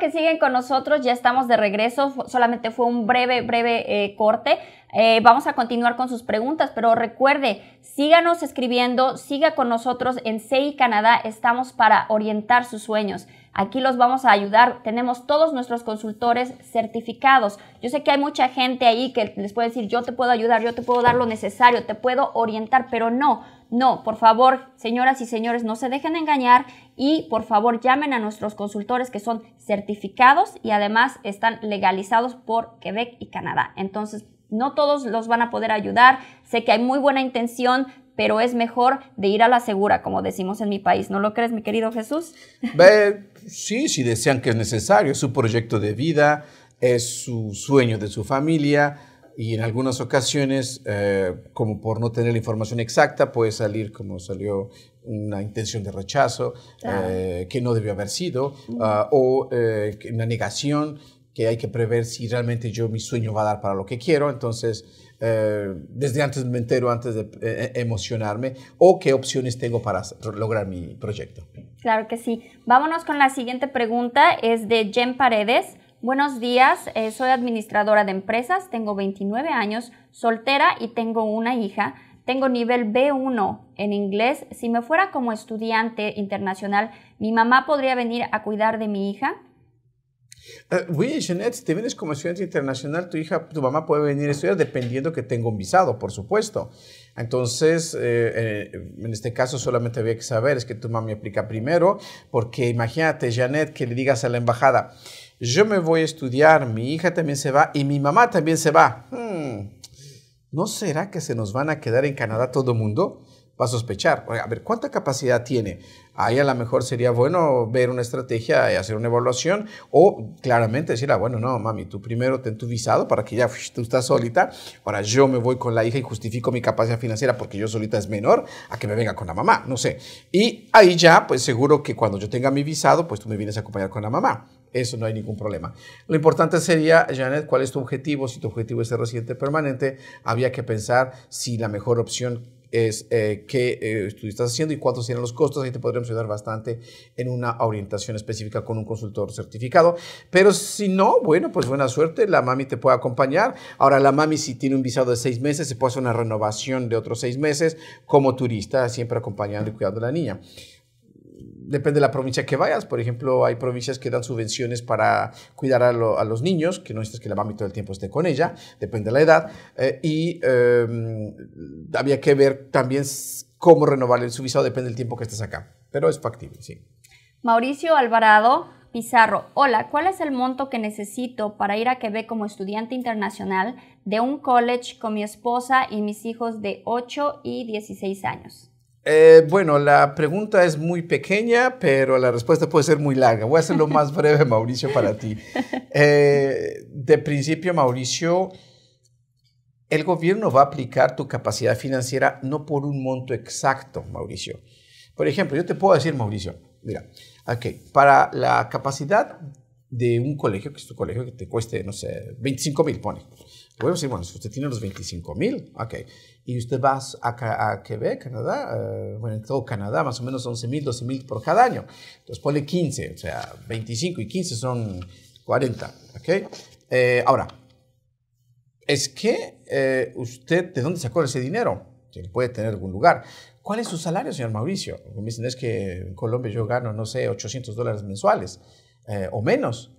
que siguen con nosotros, ya estamos de regreso, solamente fue un breve, breve eh, corte. Eh, vamos a continuar con sus preguntas, pero recuerde, síganos escribiendo, siga con nosotros en CI Canadá, estamos para orientar sus sueños. Aquí los vamos a ayudar. Tenemos todos nuestros consultores certificados. Yo sé que hay mucha gente ahí que les puede decir, yo te puedo ayudar, yo te puedo dar lo necesario, te puedo orientar, pero no no, por favor, señoras y señores, no se dejen engañar y por favor llamen a nuestros consultores que son certificados y además están legalizados por Quebec y Canadá. Entonces, no todos los van a poder ayudar. Sé que hay muy buena intención, pero es mejor de ir a la segura, como decimos en mi país. ¿No lo crees, mi querido Jesús? sí, si desean que es necesario, es su proyecto de vida, es su sueño de su familia y en algunas ocasiones, eh, como por no tener la información exacta, puede salir como salió una intención de rechazo eh, que no debió haber sido, ah, o eh, una negación que hay que prever si realmente yo mi sueño va a dar para lo que quiero, entonces desde antes me entero, antes de emocionarme, o qué opciones tengo para lograr mi proyecto. Claro que sí. Vámonos con la siguiente pregunta, es de Jen Paredes. Buenos días, eh, soy administradora de empresas, tengo 29 años, soltera y tengo una hija. Tengo nivel B1 en inglés. Si me fuera como estudiante internacional, ¿mi mamá podría venir a cuidar de mi hija? Uh, eh, oui, Jeanette, si te vienes como estudiante internacional, tu hija, tu mamá puede venir a estudiar dependiendo que tenga un visado, por supuesto. Entonces, eh, en este caso solamente había que saber, es que tu mamá me aplica primero, porque imagínate, Jeanette, que le digas a la embajada, yo me voy a estudiar, mi hija también se va y mi mamá también se va. Hmm, ¿No será que se nos van a quedar en Canadá todo el mundo? Va a sospechar. a ver, ¿cuánta capacidad tiene? Ahí a lo mejor sería bueno ver una estrategia y hacer una evaluación o claramente decir, ah, bueno, no, mami, tú primero ten tu visado para que ya tú estás solita. Ahora yo me voy con la hija y justifico mi capacidad financiera porque yo solita es menor a que me venga con la mamá, no sé. Y ahí ya, pues seguro que cuando yo tenga mi visado, pues tú me vienes a acompañar con la mamá. Eso no hay ningún problema. Lo importante sería, Janet, cuál es tu objetivo. Si tu objetivo es ser residente permanente, había que pensar si la mejor opción es eh, qué tú eh, estás haciendo y cuántos serían los costos. Ahí te podríamos ayudar bastante en una orientación específica con un consultor certificado. Pero si no, bueno, pues buena suerte. La mami te puede acompañar. Ahora, la mami, si tiene un visado de seis meses, se puede hacer una renovación de otros seis meses como turista, siempre acompañando y cuidando a la niña depende de la provincia que vayas. Por ejemplo, hay provincias que dan subvenciones para cuidar a, los niños, que no necesitas que la mami todo el tiempo esté con ella, depende de la edad. Eh, y em, había que ver también cómo renovar el su visado, depende del tiempo que estés acá. Pero es factible, sí. Mauricio Alvarado Pizarro, hola, ¿cuál es el monto que necesito para ir a Quebec como estudiante internacional de un college con mi esposa y mis hijos de 8 y 16 años? Eh, bueno, la pregunta es muy pequeña, pero la respuesta puede ser muy larga. Voy a hacerlo más breve, Mauricio, para ti. Eh, de principio, Mauricio, el gobierno va a aplicar tu capacidad financiera no por un monto exacto, Mauricio. Por ejemplo, yo te puedo decir, Mauricio, mira, okay, para la capacidad de un colegio, que es tu colegio que te cueste, no sé, 25 mil, pone. Bueno, si usted tiene los 25 mil, ok. Y usted va a, Quebec, Canadá, eh, bueno, en todo Canadá, más o menos 11 mil, 12 mil por cada año. Entonces pone 15, o sea, 25 y 15 son 40, ok. Eh, ahora, es que eh, usted, ¿de dónde sacó ese dinero? Que puede tener algún lugar. ¿Cuál es su salario, señor Mauricio? Me dicen, es que en Colombia yo gano, no sé, 800 dólares mensuales o menos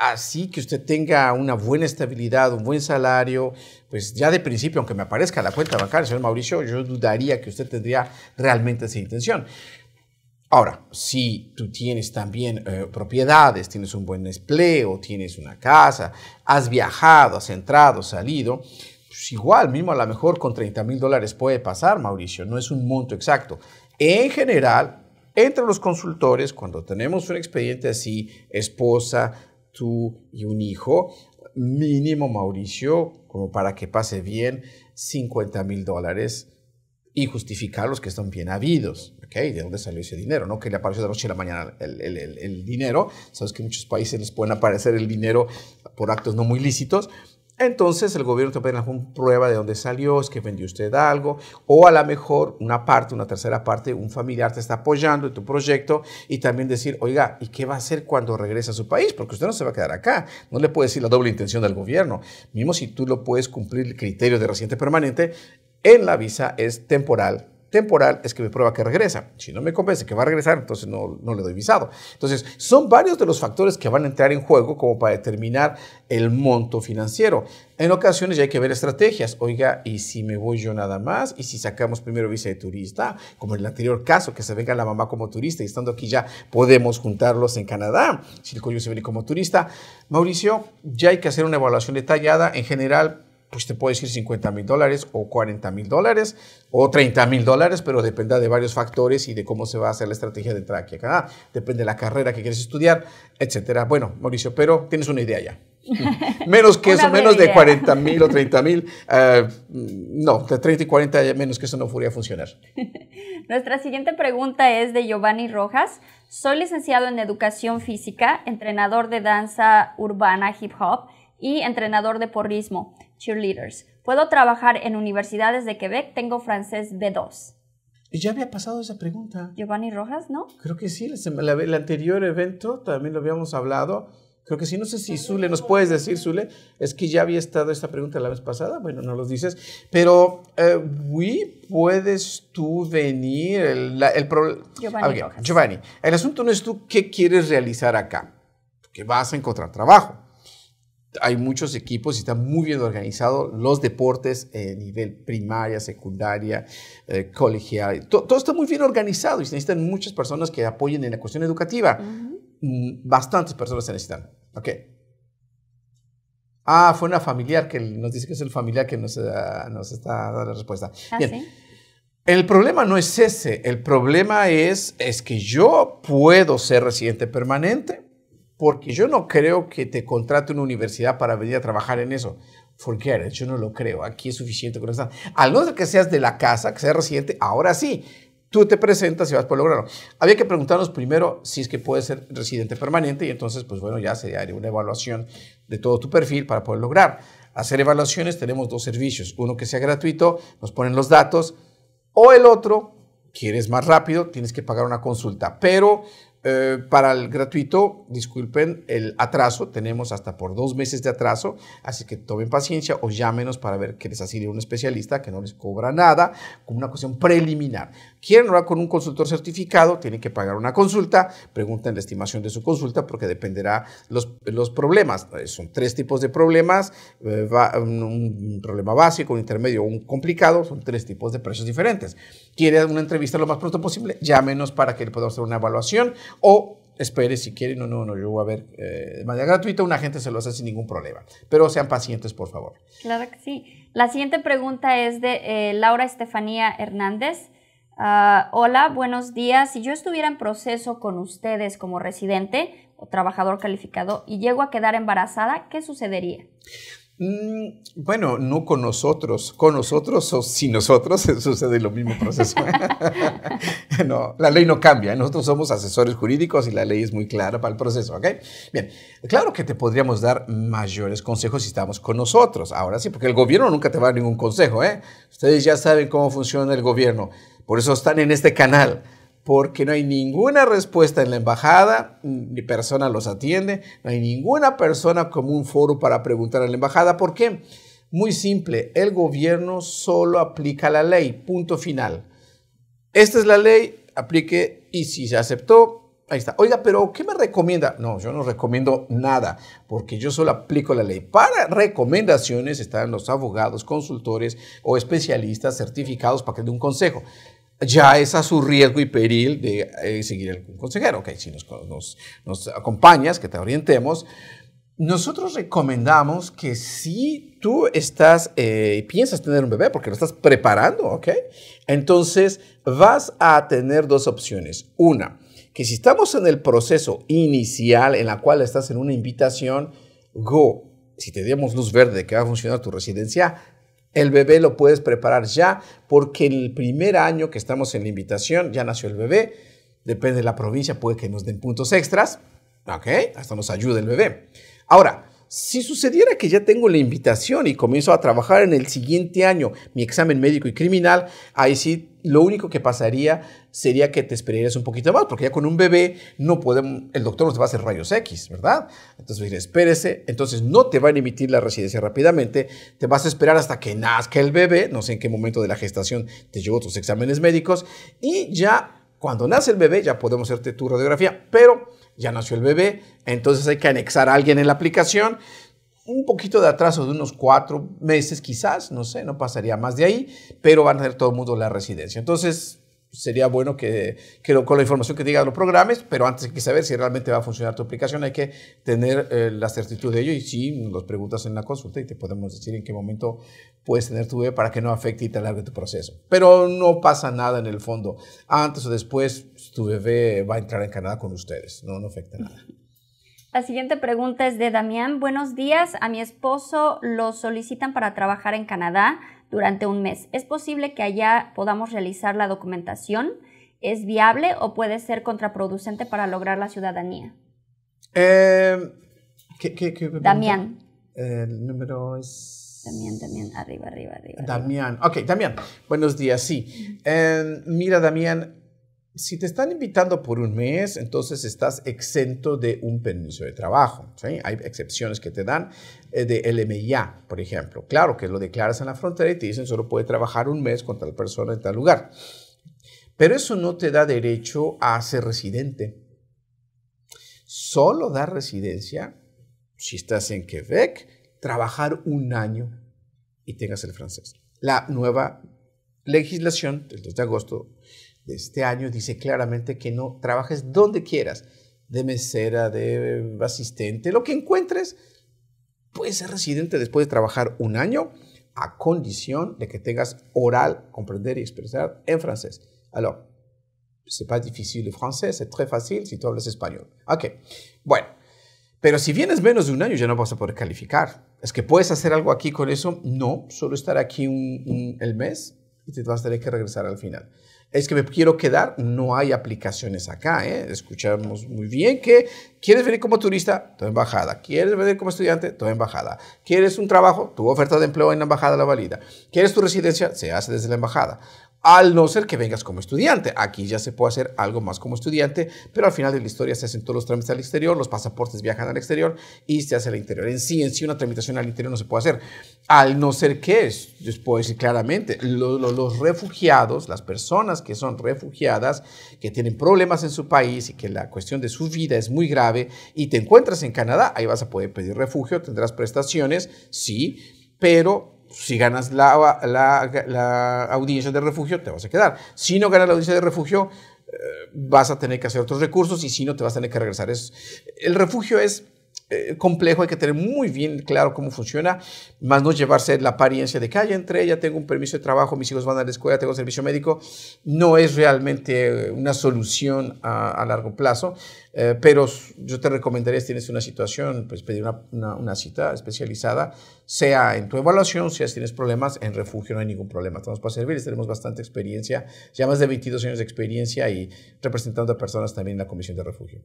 así que usted tenga una buena estabilidad, un buen salario, pues ya de principio, aunque me aparezca la cuenta bancaria, señor Mauricio, yo dudaría que usted tendría realmente esa intención. Ahora, si tú tienes también eh, propiedades, tienes un buen empleo, tienes una casa, has viajado, has entrado, salido, pues igual, mismo a lo mejor con 30 mil dólares puede pasar, Mauricio, no es un monto exacto. En general, entre los consultores, cuando tenemos un expediente así, esposa, tú y un hijo, mínimo Mauricio, como para que pase bien, 50 mil dólares y justificar los que están bien habidos. Okay, ¿De dónde salió ese dinero? No que le apareció de noche a la mañana el, dinero. Sabes que en muchos países les pueden aparecer el dinero por actos no muy lícitos, entonces el gobierno te pone una prueba de dónde salió, es que vendió usted algo, o a lo mejor una parte, una tercera parte, un familiar te está apoyando en tu proyecto y también decir, oiga, ¿y qué va a hacer cuando regrese a su país? Porque usted no se va a quedar acá. No le puede decir la doble intención del gobierno. Mismo si tú lo puedes cumplir el criterio de reciente permanente, en la visa es temporal temporal es que me prueba que regresa. Si no me convence que va a regresar, entonces no, no, le doy visado. Entonces, son varios de los factores que van a entrar en juego como para determinar el monto financiero. En ocasiones ya hay que ver estrategias. Oiga, ¿y si me voy yo nada más? ¿Y si sacamos primero visa de turista? Como en el anterior caso, que se venga la mamá como turista y estando aquí ya podemos juntarlos en Canadá. Si el coyo se viene como turista. Mauricio, ya hay que hacer una evaluación detallada. En general, pues te puedes ir 50 mil dólares o 40 mil dólares o 30 mil dólares, pero depende de varios factores y de cómo se va a hacer la estrategia de entrada aquí ah, a Depende de la carrera que quieres estudiar, etcétera. Bueno, Mauricio, pero tienes una idea ya. Menos que eso, menos de 40 mil o 30 mil. Eh, no, de 30 y 40 menos que eso no podría funcionar. Nuestra siguiente pregunta es de Giovanni Rojas. Soy licenciado en educación física, entrenador de danza urbana hip hop y entrenador de porrismo cheerleaders. Puedo trabajar en universidades de Quebec, tengo francés B2. Ya había pasado esa pregunta. Giovanni Rojas, ¿no? Creo que sí, el anterior evento también lo habíamos hablado. Creo que sí, no sé si Zule, nos puedes decir, Zule, es que ya había estado esta pregunta la vez pasada, bueno, no los dices, pero, eh, ¿puedes tú venir? El, Giovanni, Giovanni, el asunto no es tú qué quieres realizar acá, que vas a encontrar trabajo hay muchos equipos y están muy bien organizados los deportes a eh, nivel primaria, secundaria, eh, colegial. todo está muy bien organizado y se necesitan muchas personas que apoyen en la cuestión educativa. Mm, bastantes personas se necesitan. Ok. Ah, fue una familiar que nos dice que es el familiar que nos, ah, está dando la respuesta. Ah, bien. El problema no es ese. El problema es, es que yo puedo ser residente permanente porque yo no creo que te contrate una universidad para venir a trabajar en eso. Forget it, yo no lo creo. Aquí es suficiente con esta. Al no ser que seas de la casa, que seas residente, ahora sí, tú te presentas y vas por lograrlo. Había que preguntarnos primero si es que puedes ser residente permanente y entonces, pues bueno, ya se haría una evaluación de todo tu perfil para poder lograr. Hacer evaluaciones tenemos dos servicios. Uno que sea gratuito, nos ponen los datos, o el otro, quieres más rápido, tienes que pagar una consulta. Pero eh, para el gratuito, disculpen el atraso, tenemos hasta por dos meses de atraso, así que tomen paciencia o llámenos para ver qué les sido un especialista que no les cobra nada, como una cuestión preliminar. Quieren hablar con un consultor certificado, tienen que pagar una consulta, Pregunten la estimación de su consulta porque dependerá los, los problemas. Son tres tipos de problemas, eh, un problema básico, un intermedio, un complicado, son tres tipos de precios diferentes. Quieren una entrevista lo más pronto posible, llámenos para que le podamos hacer una evaluación o espere si quiere, no, no, no, yo voy a ver eh, de manera gratuita, Una gente se lo hace sin ningún problema. Pero sean pacientes, por favor. Claro que sí. La siguiente pregunta es de eh, Laura Estefanía Hernández. Ah, hola, buenos días. Si yo estuviera en proceso con ustedes como residente o trabajador calificado y llego a quedar embarazada, ¿qué sucedería? Mm, bueno, no con nosotros, con nosotros o sin nosotros sucede lo mismo proceso. la ley no cambia, nosotros somos asesores jurídicos y la ley es muy clara para el proceso, Bien, claro que te podríamos dar mayores consejos si estamos con nosotros, ahora sí, porque el gobierno nunca te va a dar ningún consejo, ¿eh? Ustedes ya saben cómo funciona el gobierno por eso están en este canal, porque no hay ninguna respuesta en la embajada, ni persona los atiende, no hay ninguna persona como un foro para preguntar a la embajada. ¿Por qué? Muy simple, el gobierno solo aplica la ley, punto final. Esta es la ley, aplique y si se aceptó, Ahí está. Oiga, pero ¿qué me recomienda? No, yo no recomiendo nada, porque yo solo aplico la ley. Para recomendaciones están los abogados, consultores o especialistas certificados para que den un consejo ya es a su riesgo y peril de eh, seguir el consejero. Ok, si nos, nos, acompañas, que te orientemos. Nosotros recomendamos que si tú estás, eh, piensas tener un bebé porque lo estás preparando, ¿ok? Entonces vas a tener dos opciones. Una, que si estamos en el proceso inicial en la cual estás en una invitación, go. Si te damos luz verde que va a funcionar tu residencia, el bebé lo puedes preparar ya porque el primer año que estamos en la invitación ya nació el bebé. Depende de la provincia, puede que nos den puntos extras. ¿Ok? Hasta nos ayuda el bebé. Ahora, si sucediera que ya tengo la invitación y comienzo a trabajar en el siguiente año mi examen médico y criminal, ahí sí lo único que pasaría sería que te esperarías un poquito más, porque ya con un bebé no podemos, el doctor nos va a hacer rayos X, ¿verdad? Entonces decir espérese, entonces no te van a emitir la residencia rápidamente, te vas a esperar hasta que nazca el bebé, no sé en qué momento de la gestación te llevó tus exámenes médicos, y ya cuando nace el bebé ya podemos hacerte tu radiografía, pero ya nació el bebé, entonces hay que anexar a alguien en la aplicación un poquito de atraso de unos cuatro meses quizás, no sé, no pasaría más de ahí, pero van a tener todo el mundo la residencia. Entonces, sería bueno que, con la información que digas los programas, pero antes hay que saber si realmente va a funcionar tu aplicación, hay que tener eh, la certitud de ello y si sí, nos preguntas en la consulta y te podemos decir en qué momento puedes tener tu bebé para que no afecte y te alargue tu proceso. Pero no pasa nada en el fondo. Antes o después, tu bebé va a entrar en Canadá con ustedes, no, no afecta nada. La siguiente pregunta es de Damián. Buenos días, a mi esposo lo solicitan para trabajar en Canadá durante un mes. ¿Es posible que allá podamos realizar la documentación? ¿Es viable o puede ser contraproducente para lograr la ciudadanía? Em, Damián. El número es... Damián, Damián, arriba, arriba, arriba. Damián, ok, Damián, buenos días, sí. Em, mira, Damián, si te están invitando por un mes, entonces estás exento de un permiso de trabajo. Hay excepciones que te dan eh, de LMIA, por ejemplo. Claro que lo declaras en la frontera y te dicen solo puede trabajar un mes con tal persona en tal lugar. Pero eso no te da derecho a ser residente. Solo da residencia si estás en Quebec, trabajar un año y tengas el francés. La nueva legislación del 2 de agosto este año dice claramente que no trabajes donde quieras, de mesera, de asistente, lo que encuentres, puedes ser residente después de trabajar un año a condición de que tengas oral, comprender y expresar en francés. Alors, c'est pas difficile le français, c'est très facile si tú hablas español. Ok, bueno, pero si vienes menos de un año ya no vas a poder calificar. ¿Es que puedes hacer algo aquí con eso? No, solo estar aquí el mes y te vas a tener que regresar al final es que me quiero quedar, no hay aplicaciones acá. ¿eh? Escuchamos muy bien que quieres venir como turista, tu embajada. Quieres venir como estudiante, tu embajada. Quieres un trabajo, tu oferta de empleo en la embajada la valida. Quieres tu residencia, se hace desde la embajada al no ser que vengas como estudiante. Aquí ya se puede hacer algo más como estudiante, pero al final de la historia se hacen todos los trámites al exterior, los pasaportes viajan al exterior y se hace al interior. En sí, en sí, una tramitación al interior no se puede hacer, al no ser que, es, les puedo decir claramente, los refugiados, las personas que son refugiadas, que tienen problemas en su país y que la cuestión de su vida es muy grave y te encuentras en Canadá, ahí vas a poder pedir refugio, tendrás prestaciones, sí, pero si ganas la, audiencia de refugio, te vas a quedar. Si no ganas la audiencia de refugio, eh, vas a tener que hacer otros recursos y si no, te vas a tener que regresar. Es, el refugio es eh, complejo, hay que tener muy bien claro cómo funciona, más no llevarse la apariencia de que entre ya entré, ya tengo un permiso de trabajo, mis hijos van a la escuela, tengo servicio médico, no es realmente eh, una solución a, largo plazo, eh, pero yo te recomendaría si tienes una situación, pues pedir una, cita especializada, sea en tu evaluación, sea si tienes problemas, en refugio no hay ningún problema, estamos para servirles, tenemos bastante experiencia, ya más de 22 años de experiencia y representando a personas también en la Comisión de Refugio.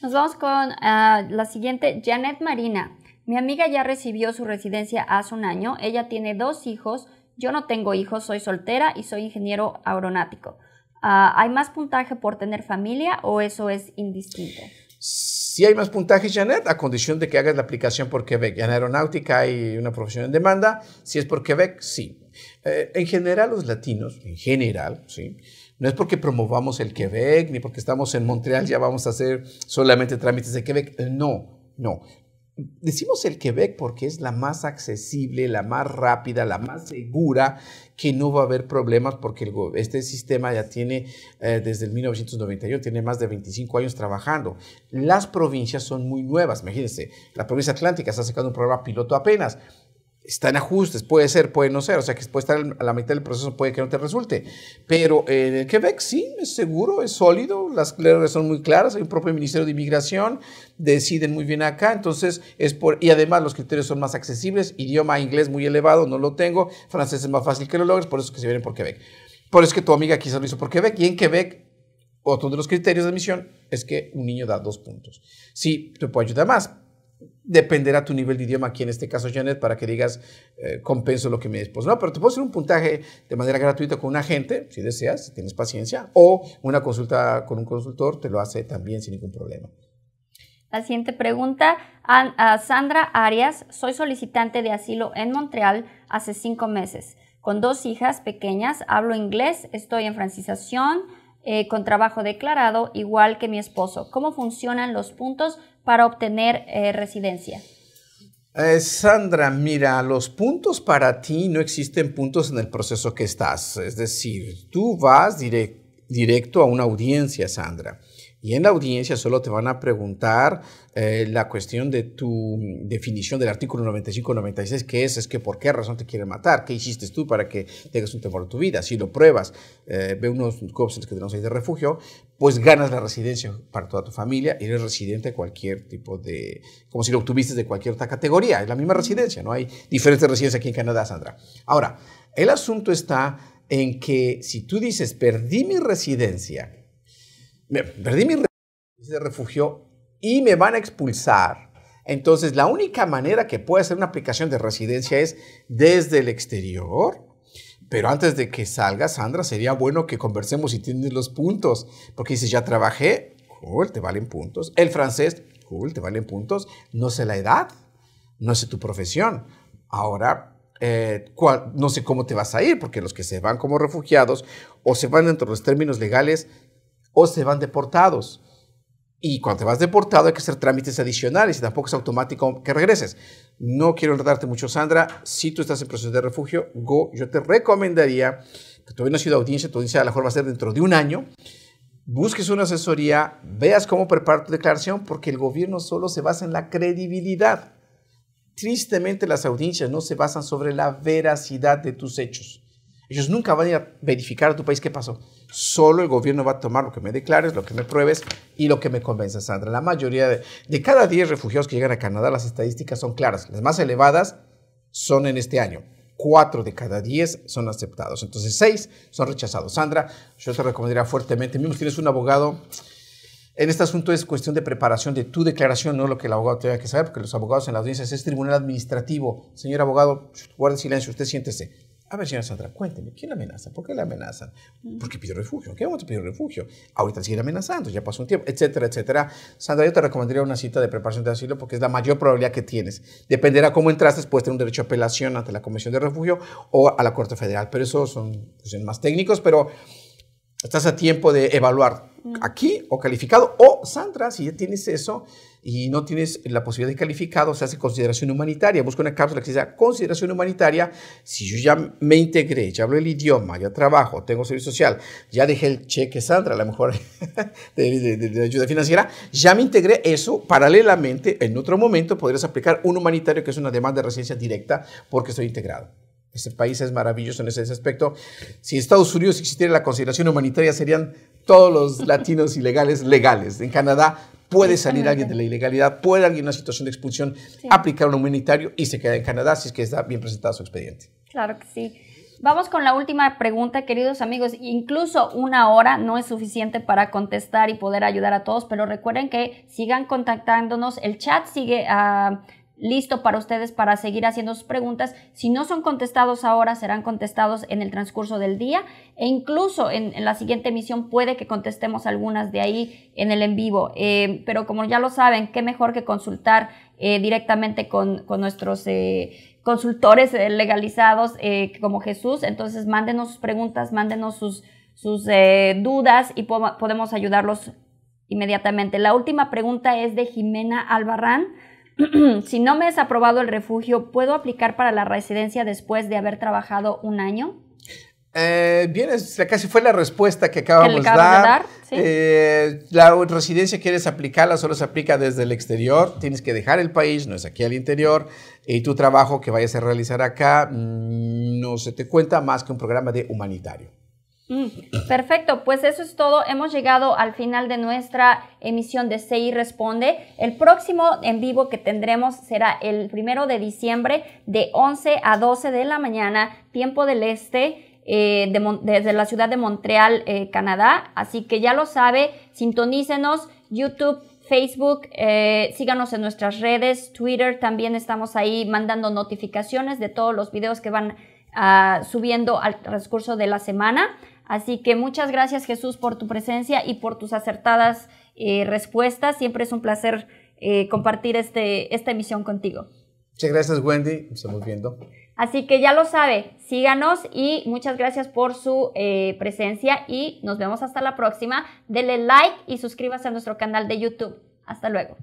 Nos vamos con ah, la siguiente, Janet Marina. Mi amiga ya recibió su residencia hace un año, ella tiene dos hijos, yo no tengo hijos, soy soltera y soy ingeniero aeronáutico. Ah, ¿Hay más puntaje por tener familia o eso es indistinto? Si sí hay más puntaje, Janet, a condición de que hagas la aplicación por Quebec. En aeronáutica hay una profesión en demanda, si es por Quebec, sí. Eh, en general los latinos, en general, sí no es porque promovamos el Quebec, ni porque estamos en Montreal, ya vamos a hacer solamente trámites de Quebec. No, no. Decimos el Quebec porque es la más accesible, la más rápida, la más segura, que no va a haber problemas porque este sistema ya tiene, eh, desde el 1991, tiene más de 25 años trabajando. Las provincias son muy nuevas, imagínense, la provincia atlántica está sacando un programa piloto apenas están ajustes, puede ser, puede no ser, o sea que puede estar a la mitad del proceso, puede que no te resulte. Pero en el Quebec sí, es seguro, es sólido, las leyes son muy claras, hay un propio Ministerio de Inmigración, deciden muy bien acá, entonces es por, y además los criterios son más accesibles, idioma inglés muy elevado, no lo tengo, francés es más fácil que lo logres, por eso es que se vienen por Quebec. Por eso es que tu amiga quizás lo hizo por Quebec, y en Quebec otro de los criterios de admisión es que un niño da dos puntos. Sí, te puede ayudar más, dependerá tu nivel de idioma, aquí en este caso, Janet, para que digas, eh, compenso lo que me esposo. No, pero te puedo hacer un puntaje de manera gratuita con un agente, si deseas, si tienes paciencia, o una consulta con un consultor, te lo hace también sin ningún problema. La siguiente pregunta, a, Sandra Arias, soy solicitante de asilo en Montreal hace cinco meses. Con dos hijas pequeñas, hablo inglés, estoy en francización, eh, con trabajo declarado, igual que mi esposo. ¿Cómo funcionan los puntos para obtener eh, residencia? Eh, Sandra, mira, los puntos para ti no existen puntos en el proceso que estás. Es decir, tú vas directo a una audiencia, Sandra. Y en la audiencia solo te van a preguntar eh, la cuestión de tu definición del artículo 95-96, que es, es que por qué razón te quieren matar, qué hiciste tú para que tengas un temor a tu vida. Si lo pruebas, eh, ve unos los que tenemos ahí de refugio, pues ganas la residencia para toda tu familia y eres residente de cualquier tipo de, como si lo obtuviste de cualquier otra categoría, es la misma residencia, ¿no? Hay diferentes residencias aquí en Canadá, Sandra. Ahora, el asunto está en que si tú dices, perdí mi residencia, me perdí mi refugio y me van a expulsar. Entonces, la única manera que puede hacer una aplicación de residencia es desde el exterior. Pero antes de que salga, Sandra, sería bueno que conversemos si tienes los puntos. Porque dices, ya trabajé, cool, te valen puntos. El francés, cool, te valen puntos. No sé la edad, no sé tu profesión. Ahora, eh, no sé cómo te vas a ir, porque los que se van como refugiados o se van dentro de los términos legales o se van deportados. Y cuando te vas deportado hay que hacer trámites adicionales y tampoco es automático que regreses. No quiero enredarte mucho, Sandra. Si tú estás en proceso de refugio, Yo te recomendaría que todavía una sido audiencia, tu audiencia a lo mejor va a ser dentro de un año. Busques una asesoría, veas cómo preparar tu declaración, porque el gobierno solo se basa en la credibilidad. Tristemente, las audiencias no se basan sobre la veracidad de tus hechos. Ellos nunca van a verificar a tu país qué pasó. Solo el gobierno va a tomar lo que me declares, lo que me pruebes y lo que me convenza, Sandra. La mayoría de, de cada 10 refugiados que llegan a Canadá, las estadísticas son claras. Las más elevadas son en este año. 4 de cada 10 son aceptados. Entonces 6 son rechazados. Sandra, yo te recomendaría fuertemente, mismo si tienes un abogado, en este asunto es cuestión de preparación de tu declaración, no lo que el abogado tenga que saber, porque los abogados en las audiencias es tribunal administrativo. Señor abogado, guarde silencio, usted siéntese a ver, señora Sandra, cuénteme, ¿quién la amenaza? ¿Por qué la amenazan? Mm. Porque pidió refugio. ¿Qué vamos pidió refugio? Ahorita sigue amenazando, ya pasó un tiempo, etcétera, etcétera. Sandra, yo te recomendaría una cita de preparación de asilo porque es la mayor probabilidad que tienes. Dependerá cómo entraste, puedes tener un derecho a apelación ante la Comisión de Refugio o a la Corte Federal. Pero eso son, son más técnicos, pero estás a tiempo de evaluar mm. aquí o calificado. O, Sandra, si ya tienes eso, y no tienes la posibilidad de calificado, se hace consideración humanitaria. Busca una cápsula que sea consideración humanitaria. Si yo ya me integré, ya hablo el idioma, ya trabajo, tengo servicio social, ya dejé el cheque Sandra, a lo mejor de, ayuda financiera, ya me integré eso. Paralelamente, en otro momento podrías aplicar un humanitario que es una demanda de residencia directa porque estoy integrado. Este país es maravilloso en ese, ese aspecto. Si Estados Unidos existiera la consideración humanitaria, serían todos los latinos ilegales legales. En Canadá puede salir alguien de la ilegalidad, puede alguien en una situación de expulsión aplicar un humanitario y se queda en Canadá si es que está bien presentado su expediente. Claro que sí. Vamos con la última pregunta, queridos amigos. Incluso una hora no es suficiente para contestar y poder ayudar a todos, pero recuerden que sigan contactándonos. El chat sigue a ah, listo para ustedes para seguir haciendo sus preguntas. Si no son contestados ahora, serán contestados en el transcurso del día e incluso en, la siguiente emisión puede que contestemos algunas de ahí en el en vivo. Eh, pero como ya lo saben, qué mejor que consultar eh, directamente con, nuestros... Eh, consultores legalizados como Jesús, entonces mándenos sus preguntas, mándenos sus, dudas y podemos ayudarlos inmediatamente. La última pregunta es de Jimena Albarrán. si no me has aprobado el refugio, ¿puedo aplicar para la residencia después de haber trabajado un año? bien, eh, casi fue la respuesta que acabamos de dar. Eh, la residencia quieres aplicarla, solo se aplica desde el exterior. Tienes que dejar el país, no es aquí al interior. Y tu trabajo que vayas a realizar acá mm, no se te cuenta más que un programa de humanitario. Mm, perfecto, pues eso es todo. Hemos llegado al final de nuestra emisión de CI Responde. El próximo en vivo que tendremos será el primero de diciembre de 11 a 12 de la mañana, tiempo del este. Eh, desde la ciudad de Montreal, eh, Canadá. Así que ya lo sabe, sintonícenos, YouTube, Facebook, eh, síganos en nuestras redes, Twitter, también estamos ahí mandando notificaciones de todos los videos que van ah, subiendo al transcurso de la semana. Así que muchas gracias Jesús por tu presencia y por tus acertadas eh, respuestas. Siempre es un placer eh, compartir este, esta emisión contigo. Muchas gracias Wendy, estamos viendo. Así que ya lo sabe, síganos y muchas gracias por su eh, presencia y nos vemos hasta la próxima. Dele like y suscríbase a nuestro canal de YouTube. Hasta luego.